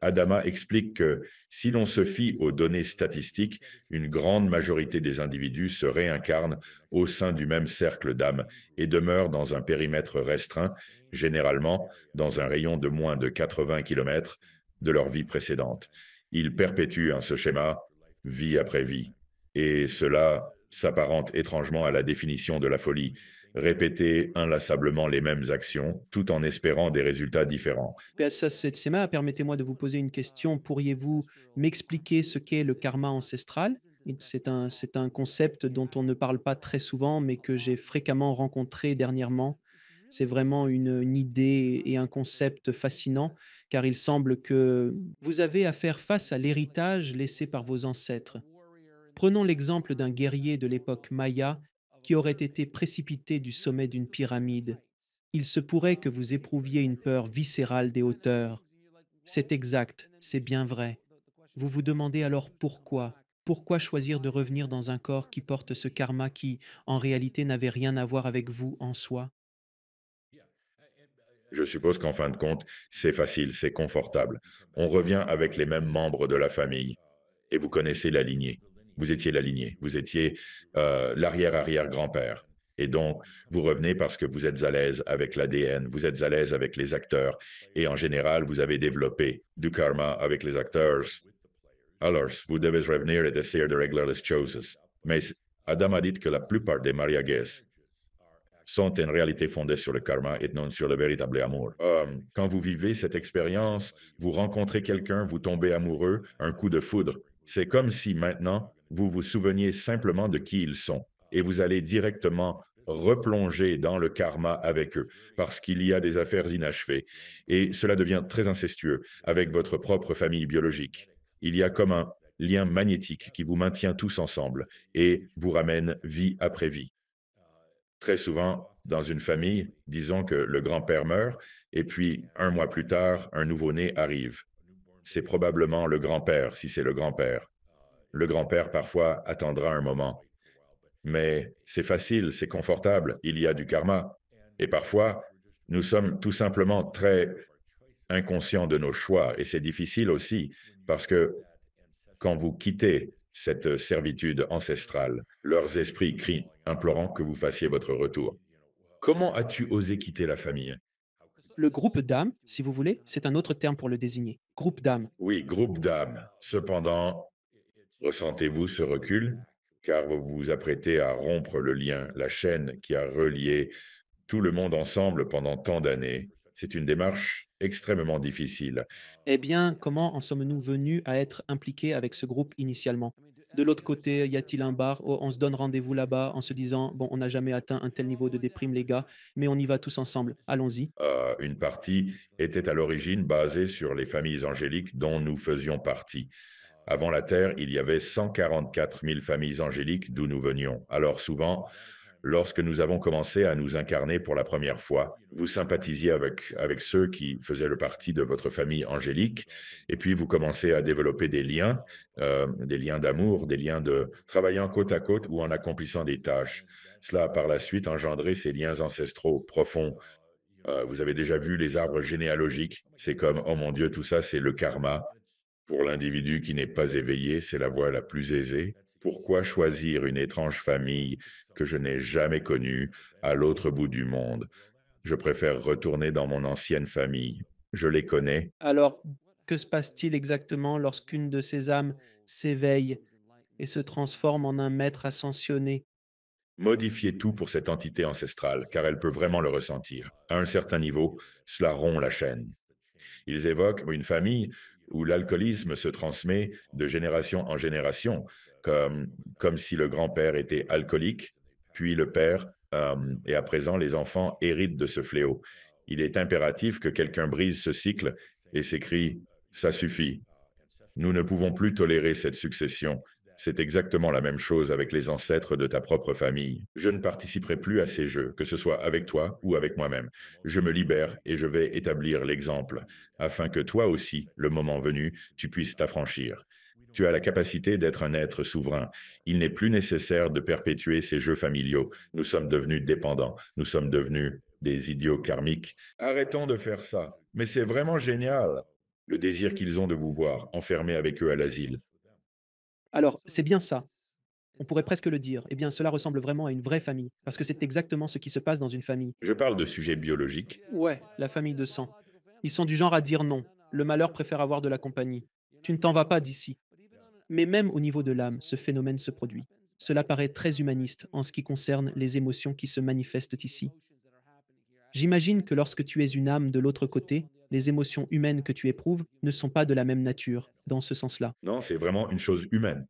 [SPEAKER 1] Adama explique que si l'on se fie aux données statistiques, une grande majorité des individus se réincarnent au sein du même cercle d'âmes et demeurent dans un périmètre restreint généralement dans un rayon de moins de 80 km de leur vie précédente. Ils perpétuent ce schéma vie après vie. Et cela s'apparente étrangement à la définition de la folie, répéter inlassablement les mêmes actions tout en espérant des résultats différents.
[SPEAKER 2] schéma, permettez-moi de vous poser une question. Pourriez-vous m'expliquer ce qu'est le karma ancestral c'est un concept dont on ne parle pas très souvent, mais que j'ai fréquemment rencontré dernièrement c'est vraiment une, idée et un concept fascinant, car il semble que vous avez à faire face à l'héritage laissé par vos ancêtres. Prenons l'exemple d'un guerrier de l'époque Maya qui aurait été précipité du sommet d'une pyramide. Il se pourrait que vous éprouviez une peur viscérale des hauteurs. C'est exact, c'est bien vrai. Vous vous demandez alors pourquoi Pourquoi choisir de revenir dans un corps qui porte ce karma qui, en réalité, n'avait rien à voir avec vous en soi
[SPEAKER 1] je suppose qu'en fin de compte, c'est facile, c'est confortable. On revient avec les mêmes membres de la famille. Et vous connaissez la lignée. Vous étiez la lignée. Vous étiez euh, l'arrière-arrière-grand-père. Et donc, vous revenez parce que vous êtes à l'aise avec l'ADN, vous êtes à l'aise avec les acteurs, et en général, vous avez développé du karma avec les acteurs. Alors, vous devez revenir et essayer de régler les choses. Mais Adam a dit que la plupart des mariages sont une réalité fondée sur le karma et non sur le véritable amour. Euh, quand vous vivez cette expérience, vous rencontrez quelqu'un, vous tombez amoureux, un coup de foudre. C'est comme si maintenant, vous vous souveniez simplement de qui ils sont et vous allez directement replonger dans le karma avec eux, parce qu'il y a des affaires inachevées, et cela devient très incestueux avec votre propre famille biologique. Il y a comme un lien magnétique qui vous maintient tous ensemble et vous ramène vie après vie très souvent, dans une famille, disons que le grand-père meurt et puis un mois plus tard, un nouveau-né arrive. C'est probablement le grand-père, si c'est le grand-père. Le grand-père parfois attendra un moment. Mais c'est facile, c'est confortable, il y a du karma. Et parfois, nous sommes tout simplement très inconscients de nos choix et c'est difficile aussi parce que quand vous quittez cette servitude ancestrale, leurs esprits crient implorant que vous fassiez votre retour. Comment as-tu osé quitter la famille
[SPEAKER 2] Le groupe d'âmes, si vous voulez, c'est un autre terme pour le désigner. Groupe d'âmes.
[SPEAKER 1] Oui, groupe d'âmes. Cependant, ressentez-vous ce recul car vous vous apprêtez à rompre le lien, la chaîne qui a relié tout le monde ensemble pendant tant d'années. C'est une démarche extrêmement difficile.
[SPEAKER 2] Eh bien, comment en sommes-nous venus à être impliqués avec ce groupe initialement de l'autre côté, y a-t-il un bar oh, On se donne rendez-vous là-bas en se disant, bon, on n'a jamais atteint un tel niveau de déprime, les gars, mais on y va tous ensemble, allons-y.
[SPEAKER 1] Euh, une partie était à l'origine basée sur les familles angéliques dont nous faisions partie. Avant la Terre, il y avait 144 000 familles angéliques d'où nous venions. Alors souvent, lorsque nous avons commencé à nous incarner pour la première fois. Vous sympathisiez avec, ceux qui faisaient le parti de votre famille angélique, et puis vous commencez à développer des liens, euh, des liens d'amour, des liens de travaillant côte à côte ou en accomplissant des tâches. Cela a par la suite engendré ces liens ancestraux profonds. Euh, vous avez déjà vu les arbres généalogiques. C'est comme, oh mon Dieu, tout ça, c'est le karma. Pour l'individu qui n'est pas éveillé, c'est la voie la plus aisée. Pourquoi choisir une étrange famille que je n'ai jamais connue à l'autre bout du monde Je préfère retourner dans mon ancienne famille. Je les connais.
[SPEAKER 2] Alors, que se passe-t-il exactement lorsqu'une de ces âmes s'éveille et se transforme en un maître ascensionné
[SPEAKER 1] Modifiez tout pour cette entité ancestrale, car elle peut vraiment le ressentir. À un certain niveau, cela rompt la chaîne. Ils évoquent une famille où l'alcoolisme se transmet de génération en génération, comme, si le grand-père était alcoolique, puis le père, euh, et à présent les enfants héritent de ce fléau. Il est impératif que quelqu'un brise ce cycle et s'écrie ⁇ ça suffit ⁇ Nous ne pouvons plus tolérer cette succession. C'est exactement la même chose avec les ancêtres de ta propre famille. Je ne participerai plus à ces jeux, que ce soit avec toi ou avec moi-même. Je me libère et je vais établir l'exemple, afin que toi aussi, le moment venu, tu puisses t'affranchir tu as la capacité d'être un être souverain. Il n'est plus nécessaire de perpétuer ces jeux familiaux. Nous sommes devenus dépendants. Nous sommes devenus des idiots karmiques. Arrêtons de faire ça. Mais c'est vraiment génial, le désir qu'ils ont de vous voir, enfermés avec eux à l'asile.
[SPEAKER 2] Alors, c'est bien ça. On pourrait presque le dire. Eh bien, cela ressemble vraiment à une vraie famille, parce que c'est exactement ce qui se passe dans une famille.
[SPEAKER 1] Je parle de sujets biologiques.
[SPEAKER 2] Ouais, la famille de sang. Ils sont du genre à dire non. Le malheur préfère avoir de la compagnie. Tu ne t'en vas pas d'ici mais même au niveau de l'âme, ce phénomène se produit. Cela paraît très humaniste en ce qui concerne les émotions qui se manifestent ici. J'imagine que lorsque tu es une âme de l'autre côté, les émotions humaines que tu éprouves ne sont pas de la même nature, dans ce sens-là.
[SPEAKER 1] Non, c'est vraiment une chose humaine.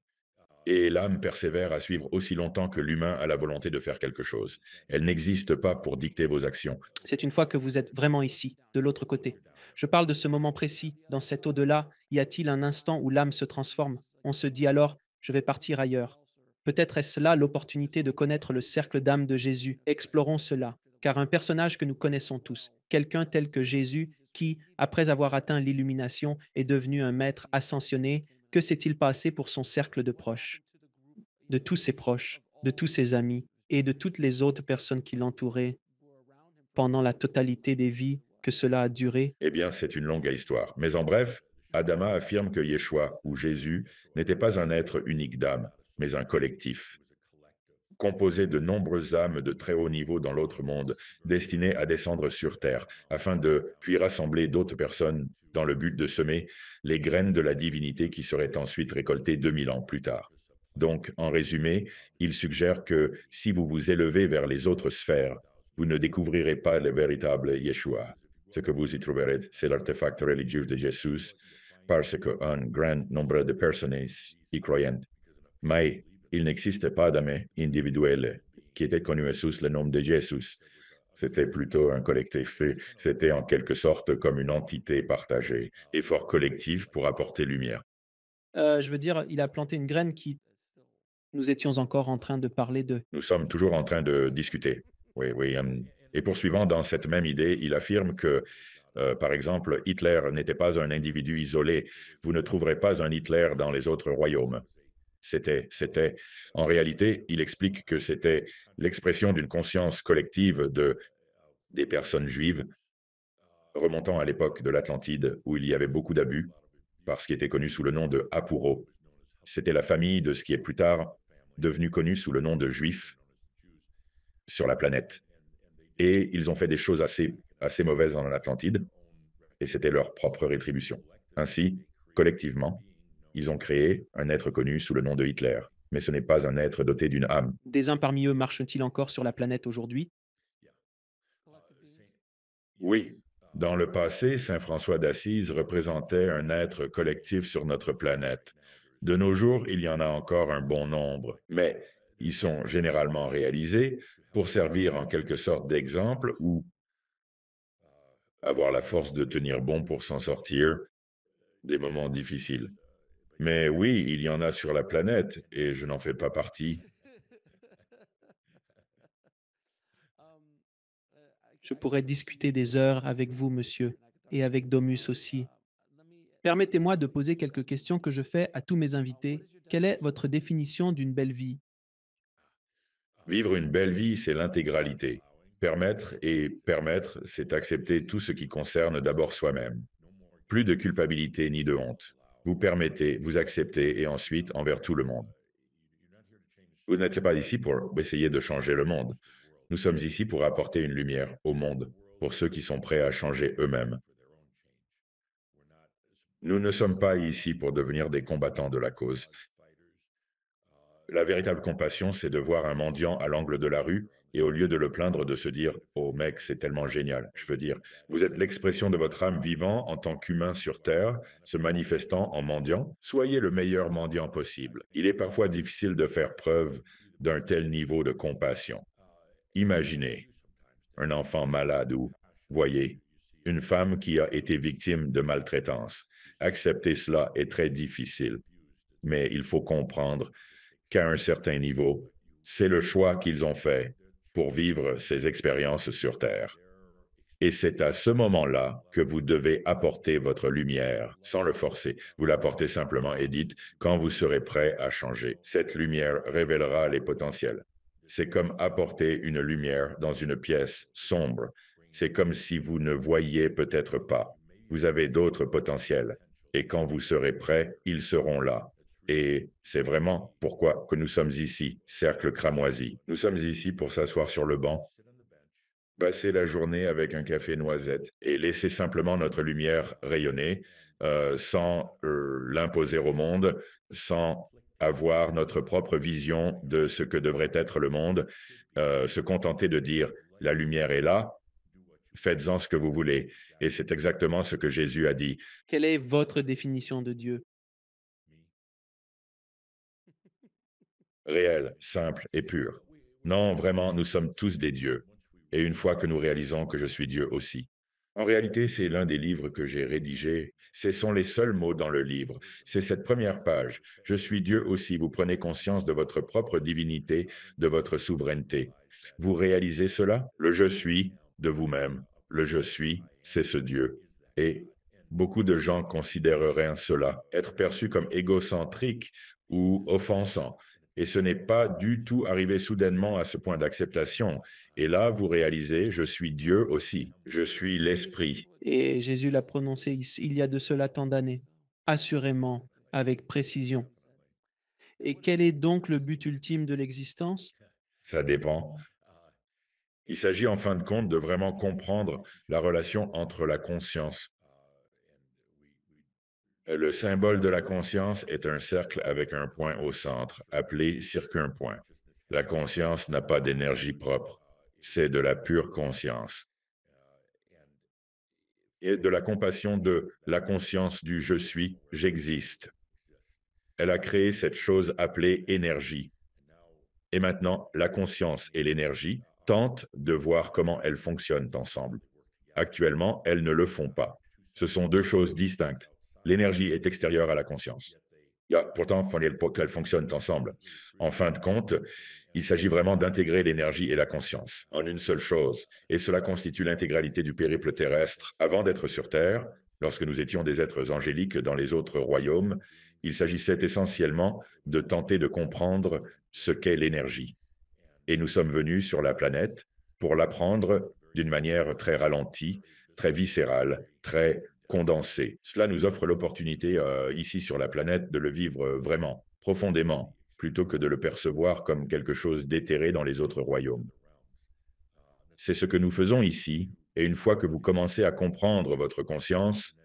[SPEAKER 1] Et l'âme persévère à suivre aussi longtemps que l'humain a la volonté de faire quelque chose. Elle n'existe pas pour dicter vos actions.
[SPEAKER 2] C'est une fois que vous êtes vraiment ici, de l'autre côté. Je parle de ce moment précis. Dans cet au-delà, y a-t-il un instant où l'âme se transforme on se dit alors, je vais partir ailleurs. Peut-être est-ce là l'opportunité de connaître le cercle d'âme de Jésus. Explorons cela, car un personnage que nous connaissons tous, quelqu'un tel que Jésus, qui, après avoir atteint l'illumination, est devenu un maître ascensionné, que s'est-il passé pour son cercle de proches, de tous ses proches, de tous ses amis et de toutes les autres personnes qui l'entouraient pendant la totalité des vies que cela a duré
[SPEAKER 1] Eh bien, c'est une longue histoire. Mais en bref, Adama affirme que Yeshua, ou Jésus, n'était pas un être unique d'âme, mais un collectif, composé de nombreuses âmes de très haut niveau dans l'autre monde, destinées à descendre sur Terre, afin de puis rassembler d'autres personnes dans le but de semer les graines de la divinité qui seraient ensuite récoltées 2000 ans plus tard. Donc, en résumé, il suggère que si vous vous élevez vers les autres sphères, vous ne découvrirez pas le véritable Yeshua. Ce que vous y trouverez, c'est l'artefact religieux de Jésus, parce qu'un grand nombre de personnes y croyaient. Mais il n'existe pas d'âme individuelle qui était connue sous le nom de Jésus. C'était plutôt un collectif. C'était en quelque sorte comme une entité partagée, effort collectif pour apporter lumière.
[SPEAKER 2] Euh, je veux dire, il a planté une graine qui... Nous étions encore en train de parler de...
[SPEAKER 1] Nous sommes toujours en train de discuter. Oui, oui, et poursuivant dans cette même idée, il affirme que euh, par exemple, Hitler n'était pas un individu isolé. Vous ne trouverez pas un Hitler dans les autres royaumes. C'était, c'était. En réalité, il explique que c'était l'expression d'une conscience collective de des personnes juives remontant à l'époque de l'Atlantide où il y avait beaucoup d'abus, parce ce qui était connu sous le nom de Apuro. C'était la famille de ce qui est plus tard devenu connu sous le nom de Juifs sur la planète. Et ils ont fait des choses assez, assez mauvaises dans l'Atlantide, et c'était leur propre rétribution. Ainsi, collectivement, ils ont créé un être connu sous le nom de Hitler, mais ce n'est pas un être doté d'une âme.
[SPEAKER 2] Des uns parmi eux marchent-ils encore sur la planète aujourd'hui
[SPEAKER 1] Oui. Dans le passé, Saint François d'Assise représentait un être collectif sur notre planète. De nos jours, il y en a encore un bon nombre, mais ils sont généralement réalisés pour servir en quelque sorte d'exemple ou euh, avoir la force de tenir bon pour s'en sortir des moments difficiles. Mais oui, il y en a sur la planète et je n'en fais pas partie.
[SPEAKER 2] Je pourrais discuter des heures avec vous, monsieur, et avec Domus aussi. Permettez-moi de poser quelques questions que je fais à tous mes invités. Quelle est votre définition d'une belle vie
[SPEAKER 1] Vivre une belle vie, c'est l'intégralité. Permettre et permettre, c'est accepter tout ce qui concerne d'abord soi-même. Plus de culpabilité ni de honte. Vous permettez, vous acceptez et ensuite envers tout le monde. Vous n'êtes pas ici pour essayer de changer le monde. Nous sommes ici pour apporter une lumière au monde, pour ceux qui sont prêts à changer eux-mêmes. Nous ne sommes pas ici pour devenir des combattants de la cause, la véritable compassion, c'est de voir un mendiant à l'angle de la rue et au lieu de le plaindre, de se dire ⁇ Oh mec, c'est tellement génial ⁇ Je veux dire, vous êtes l'expression de votre âme vivant en tant qu'humain sur Terre, se manifestant en mendiant. Soyez le meilleur mendiant possible. Il est parfois difficile de faire preuve d'un tel niveau de compassion. Imaginez un enfant malade ou, voyez, une femme qui a été victime de maltraitance. Accepter cela est très difficile, mais il faut comprendre qu'à un certain niveau, c'est le choix qu'ils ont fait pour vivre ces expériences sur Terre. Et c'est à ce moment-là que vous devez apporter votre lumière, sans le forcer. Vous l'apportez simplement et dites, quand vous serez prêt à changer, cette lumière révélera les potentiels. C'est comme apporter une lumière dans une pièce sombre. C'est comme si vous ne voyiez peut-être pas. Vous avez d'autres potentiels. Et quand vous serez prêt, ils seront là. Et c'est vraiment pourquoi que nous sommes ici, cercle cramoisi. Nous sommes ici pour s'asseoir sur le banc, passer la journée avec un café noisette et laisser simplement notre lumière rayonner euh, sans euh, l'imposer au monde, sans avoir notre propre vision de ce que devrait être le monde, euh, se contenter de dire la lumière est là, faites-en ce que vous voulez. Et c'est exactement ce que Jésus a dit.
[SPEAKER 2] Quelle est votre définition de Dieu
[SPEAKER 1] Réel, simple et pur. Non, vraiment, nous sommes tous des dieux. Et une fois que nous réalisons que je suis Dieu aussi. En réalité, c'est l'un des livres que j'ai rédigé. Ce sont les seuls mots dans le livre. C'est cette première page. Je suis Dieu aussi. Vous prenez conscience de votre propre divinité, de votre souveraineté. Vous réalisez cela Le je suis de vous-même. Le je suis, c'est ce Dieu. Et beaucoup de gens considéreraient cela être perçu comme égocentrique ou offensant. Et ce n'est pas du tout arrivé soudainement à ce point d'acceptation. Et là, vous réalisez, je suis Dieu aussi, je suis l'Esprit.
[SPEAKER 2] Et Jésus l'a prononcé il y a de cela tant d'années, assurément, avec précision. Et quel est donc le but ultime de l'existence
[SPEAKER 1] Ça dépend. Il s'agit en fin de compte de vraiment comprendre la relation entre la conscience le symbole de la conscience est un cercle avec un point au centre, appelé point. La conscience n'a pas d'énergie propre, c'est de la pure conscience. Et de la compassion de la conscience du je suis, j'existe. Elle a créé cette chose appelée énergie. Et maintenant, la conscience et l'énergie tentent de voir comment elles fonctionnent ensemble. Actuellement, elles ne le font pas. Ce sont deux choses distinctes. L'énergie est extérieure à la conscience. Pourtant, il faut qu'elles fonctionnent ensemble. En fin de compte, il s'agit vraiment d'intégrer l'énergie et la conscience en une seule chose, et cela constitue l'intégralité du périple terrestre. Avant d'être sur Terre, lorsque nous étions des êtres angéliques dans les autres royaumes, il s'agissait essentiellement de tenter de comprendre ce qu'est l'énergie. Et nous sommes venus sur la planète pour l'apprendre d'une manière très ralentie, très viscérale, très condensé. Cela nous offre l'opportunité euh, ici sur la planète de le vivre euh, vraiment, profondément, plutôt que de le percevoir comme quelque chose d'éthéré dans les autres royaumes. C'est ce que nous faisons ici, et une fois que vous commencez à comprendre votre conscience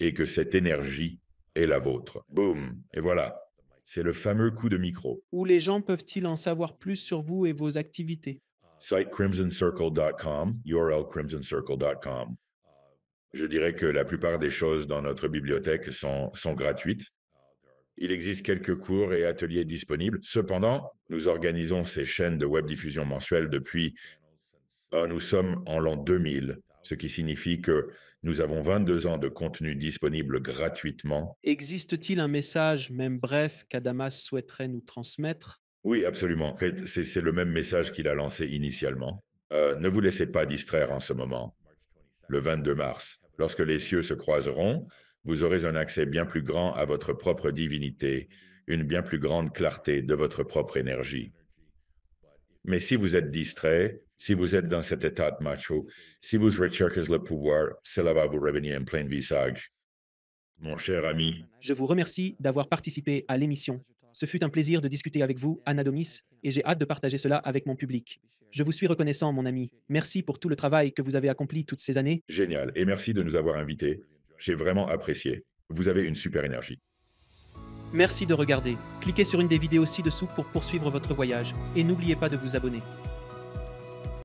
[SPEAKER 1] et que cette énergie est la vôtre, boum, et voilà, c'est le fameux coup de micro.
[SPEAKER 2] Où les gens peuvent-ils en savoir plus sur vous et vos activités?
[SPEAKER 1] Site crimsoncircle.com, url crimsoncircle.com. Je dirais que la plupart des choses dans notre bibliothèque sont, gratuites. Il existe quelques cours et ateliers disponibles. Cependant, nous organisons ces chaînes de web diffusion mensuelle depuis, euh, nous sommes en l'an 2000, ce qui signifie que nous avons 22 ans de contenu disponible gratuitement.
[SPEAKER 2] Existe-t-il un message, même bref, qu'Adamas souhaiterait nous transmettre
[SPEAKER 1] Oui, absolument. C'est le même message qu'il a lancé initialement. Euh, ne vous laissez pas distraire en ce moment. Le 22 mars, Lorsque les cieux se croiseront, vous aurez un accès bien plus grand à votre propre divinité, une bien plus grande clarté de votre propre énergie. Mais si vous êtes distrait, si vous êtes dans cet état de macho, si vous recherchez le pouvoir, cela va vous revenir en plein visage. Mon cher ami.
[SPEAKER 2] Je vous remercie d'avoir participé à l'émission. Ce fut un plaisir de discuter avec vous, Anadomis, et j'ai hâte de partager cela avec mon public. Je vous suis reconnaissant, mon ami. Merci pour tout le travail que vous avez accompli toutes ces années.
[SPEAKER 1] Génial, et merci de nous avoir invités. J'ai vraiment apprécié. Vous avez une super énergie.
[SPEAKER 2] Merci de regarder. Cliquez sur une des vidéos ci-dessous pour poursuivre votre voyage, et n'oubliez pas de vous abonner.